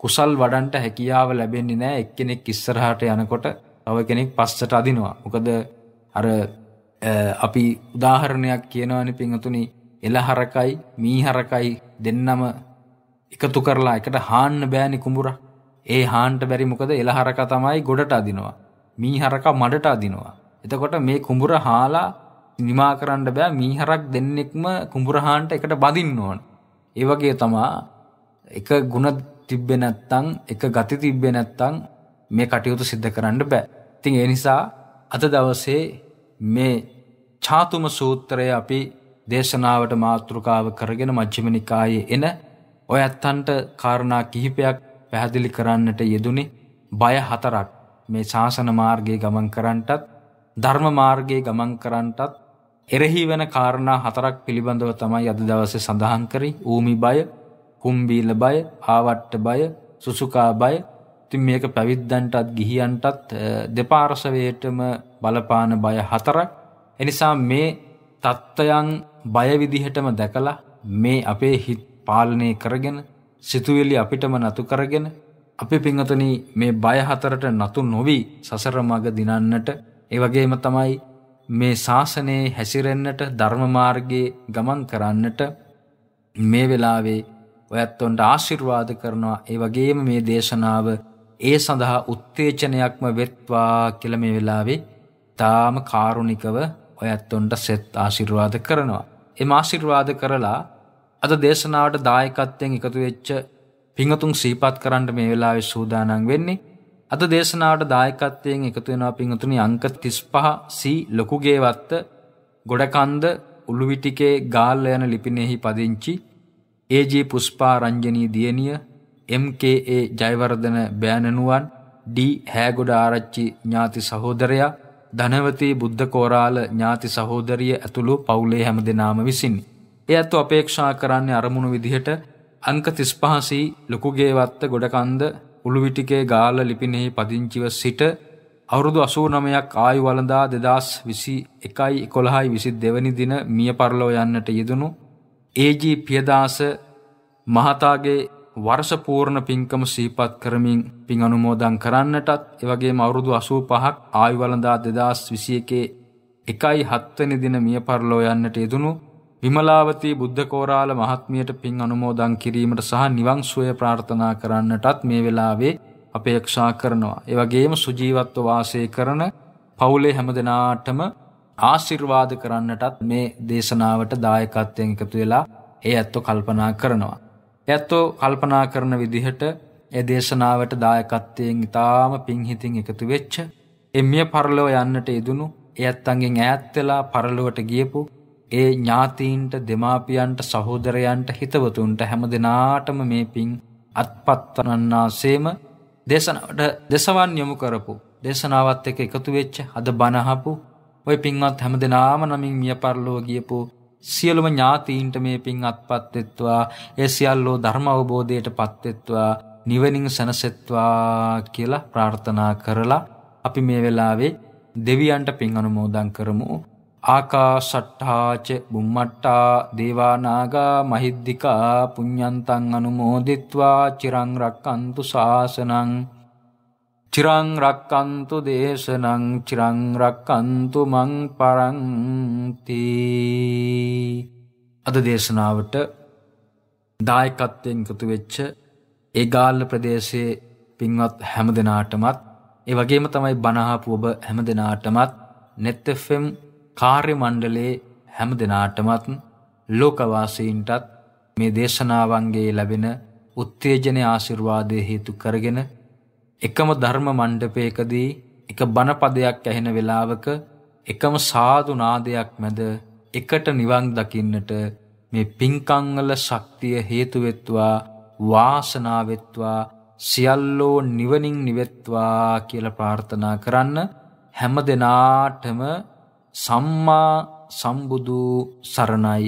Speaker 1: කුසල් වඩන්ට හැකියාව ලැබෙන්නේ නෑ එක්කෙනෙක් ඉස්සරහට යනකොට තව කෙනෙක් පස්සට අදිනවා මොකද අර අපි උදාහරණයක් කියනවනි පිංහතුනි එල හරකයි මී හරකයි දෙන්නම එකතු කරලා එකට හාන්න බෑනි කුඹුරක් ඒ හාන්ට බැරි මොකද එළ හරකා තමයි ගොඩට අදිනවා. මී හරකා මඩට අදිනවා. එතකොට මේ කුඹුර හාලා නිමා කරන්න බෑ මීහරක් දෙන්නෙක්ම කුඹුර හාන්ට එකට බඳින්න ඕන. ඒ වගේ තමා එක ಗುಣ තිබ්බේ නැත්තම් එක ගති තිබ්බේ නැත්තම් මේ කටයුතු සිද්ධ කරන්න බෑ. ඉතින් ඒ නිසා අද දවසේ මේ ඡාතුම සූත්‍රය අපි දේශනාවට මාතෘකාව කරගෙන මජ්ක්‍ධිම නිකායේ එන ඔය ඇත්තන්ට කාරණා කිහිපයක් පැහැදිලි කරන්නට යෙදුනේ බය හතරක් මේ ශාසන මාර්ගයේ ගමන් කරන්නටත් ධර්ම මාර්ගයේ ගමන් කරන්නටත් එරෙහි වෙන කාරණා හතරක් පිළිබඳව තමයි අද දවසේ සඳහන් කරේ ඌමි බය, කුම්බීල බය, ආවට්ට බය, සුසුකා බය. ඉතින් මේක පැවිද්දන්ටත් ගිහියන්ටත් දෙපාර්ශවයටම බලපාන බය හතරක්. එනිසා මේ தත්ත්වයන් බය විදිහටම දැකලා මේ අපේ හිත් පාලනය කරගෙන සිතුවිලි අපිටම නතු කරගෙන අපි පිංහතුනි මේ බය හතරට නතු නොවී සසර මඟ දිනන්නට ඒ වගේම තමයි මේ ශාසනයේ හැසිරෙන්නට ධර්ම මාර්ගයේ ගමන් කරන්නට මේ වෙලාවේ ඔයත්ොන්ට ආශිර්වාද කරනවා ඒ වගේම මේ දේශනාව ඒ සඳහා උත්තේජනයක්ම වෙත්වා කියලා මේ වෙලාවේ තාම කාරුණිකව ඔයත්ොන්ට සෙත් ආශිර්වාද කරනවා. එම ආශිර්වාද කරලා අද දේශනාවට දායකත්වයෙන් එකතු වෙච්ච පිංහතුන් සීපත් කරන්නට මේ වෙලාවෙ සූදානන් වෙන්නේ. අද දේශනාවට දායකත්වයෙන් එකතු වෙනවා පිංහතුනි අංක තිස්පහ සී ලොකුගේ වත්ත ගොඩකන්ද උළුවිටිකේ ගාල්ල යන ලිපිනෙහි පදිංචි ඒජී පුස්පා රංජනී දියණිය MKA ජයවර්ධන බෑනනුවන් ඩී හෑගොඩ ආරච්චි ඥාති සහෝදරයා ධනවතී බුද්ධකෝරාල ඥාති සහෝදරිය ඇතුළු පවුලේ හැම දෙනාම විසින්නේ. ඒ අත්ව අපේක්ෂා කරන්නේ අරමුණු විදිහට අංක 35 සී ලොකුගේ වත්ත ගොඩකන්ද උළුවිටිකේ ගාල ලිපිනෙහි පදිංචිව සිට අවුරුදු 89ක් ආයු වළඳා 2021යි 11යි 22 වෙනි දින මිය පරලෝ යන්නට යෙදුණු AG පියදාස මහතාගේ වර්ෂ පූර්ණ පින්කම සිහිපත් කරමින් පින් අනුමෝදන් කරන්නටත් එවැගේම අවුරුදු 85ක් ආයු වළඳා 2021 එකයි 7 වෙනි දින මිය පරලෝ යන්නට යෙදුණු විමලාවතී බුද්ධකෝරාල මහත්මියට පින් අනුමෝදන් කිරීමට සහ නිවන් සුවය ප්‍රාර්ථනා කරන්නටත් මේ වෙලාවේ අපේක්ෂා කරනවා. ඒ වගේම සුජීවත්ව වාසය කරන පවුලේ හැමදෙනාටම ආශිර්වාද කරන්නටත් මේ දේශනාවට දායකත්වයෙන් එකතු වෙලා ඒ ඇත්තෝ කල්පනා කරනවා. ඇත්තෝ කල්පනා කරන විදිහට ඒ දේශනාවට දායකත්වයෙන් ඊටාම පිංහිතින් එකතු වෙච්ච එම්මිය පරලෝ යන්නට යෙදුණු ඒ ඇත්තන්ගෙන් ඈත් වෙලා පරලොවට ගියපු ඒ ඥාතීන්ට දෙමාපියන්ට සහෝදරයන්ට හිතවතුන්ට හැම දෙනාටම මේ පින් අත්පත්වනන්නාසේම දේශනාවට දෙසවන් යොමු කරපු දේශනාවත් එක එකතු වෙච්ච අද බණහපු ඔය පින්වත් හැම දෙනාම නමින් මිය පරලෝ ගියපු සියලුම ඥාතීන්ට මේ පින් අත්පත්වෙත්වා ඒ සියල්ලෝ ධර්ම අවබෝධයට පත්වෙත්වා නිවනින් සැනසෙත්වා කියලා ප්‍රාර්ථනා කරලා අපි මේ වෙලාවේ දෙවියන්ට පින් අනුමෝදන් කරමු ආකාශට්ඨාච බුම්මට්ටා දේවානාගා මහිද්దికා පුඤ්ඤන්තං අනුමෝදිත්වා චිරං රක්칸තු ශාසනං චිරං රක්칸තු දේශනං චිරං රක්칸තු මං පරන්ති අද දේශනාවට දායකත්වයෙන් එකතු වෙච්ච ඒගාල්ල ප්‍රදේශයේ පින්වත් හැම දිනාටමත් ඒ වගේම තමයි බනහපු ඔබ හැම දිනාටමත් net fm කාර්ය මණ්ඩලයේ හැම දිනාටමත් ලෝකවාසීන්ටත් මේ දේශනාවන්ගේ ලැබෙන උත්තේජන ආශිර්වාදය හේතු කරගෙන එකම ධර්ම මණ්ඩපයකදී එක බණපදයක් ඇහෙන වෙලාවක එකම සාදු නාදයක් මැද එකට නිවන් දකින්නට මේ පින්කම් වල ශක්තිය හේතු වෙත්වා වාසනාව වෙත්වා සියල්ලෝ නිවනින් නිවෙත්වා කියලා ප්‍රාර්ථනා කරන්න හැම දිනාටම සම්මා සම්බුදු සරණයි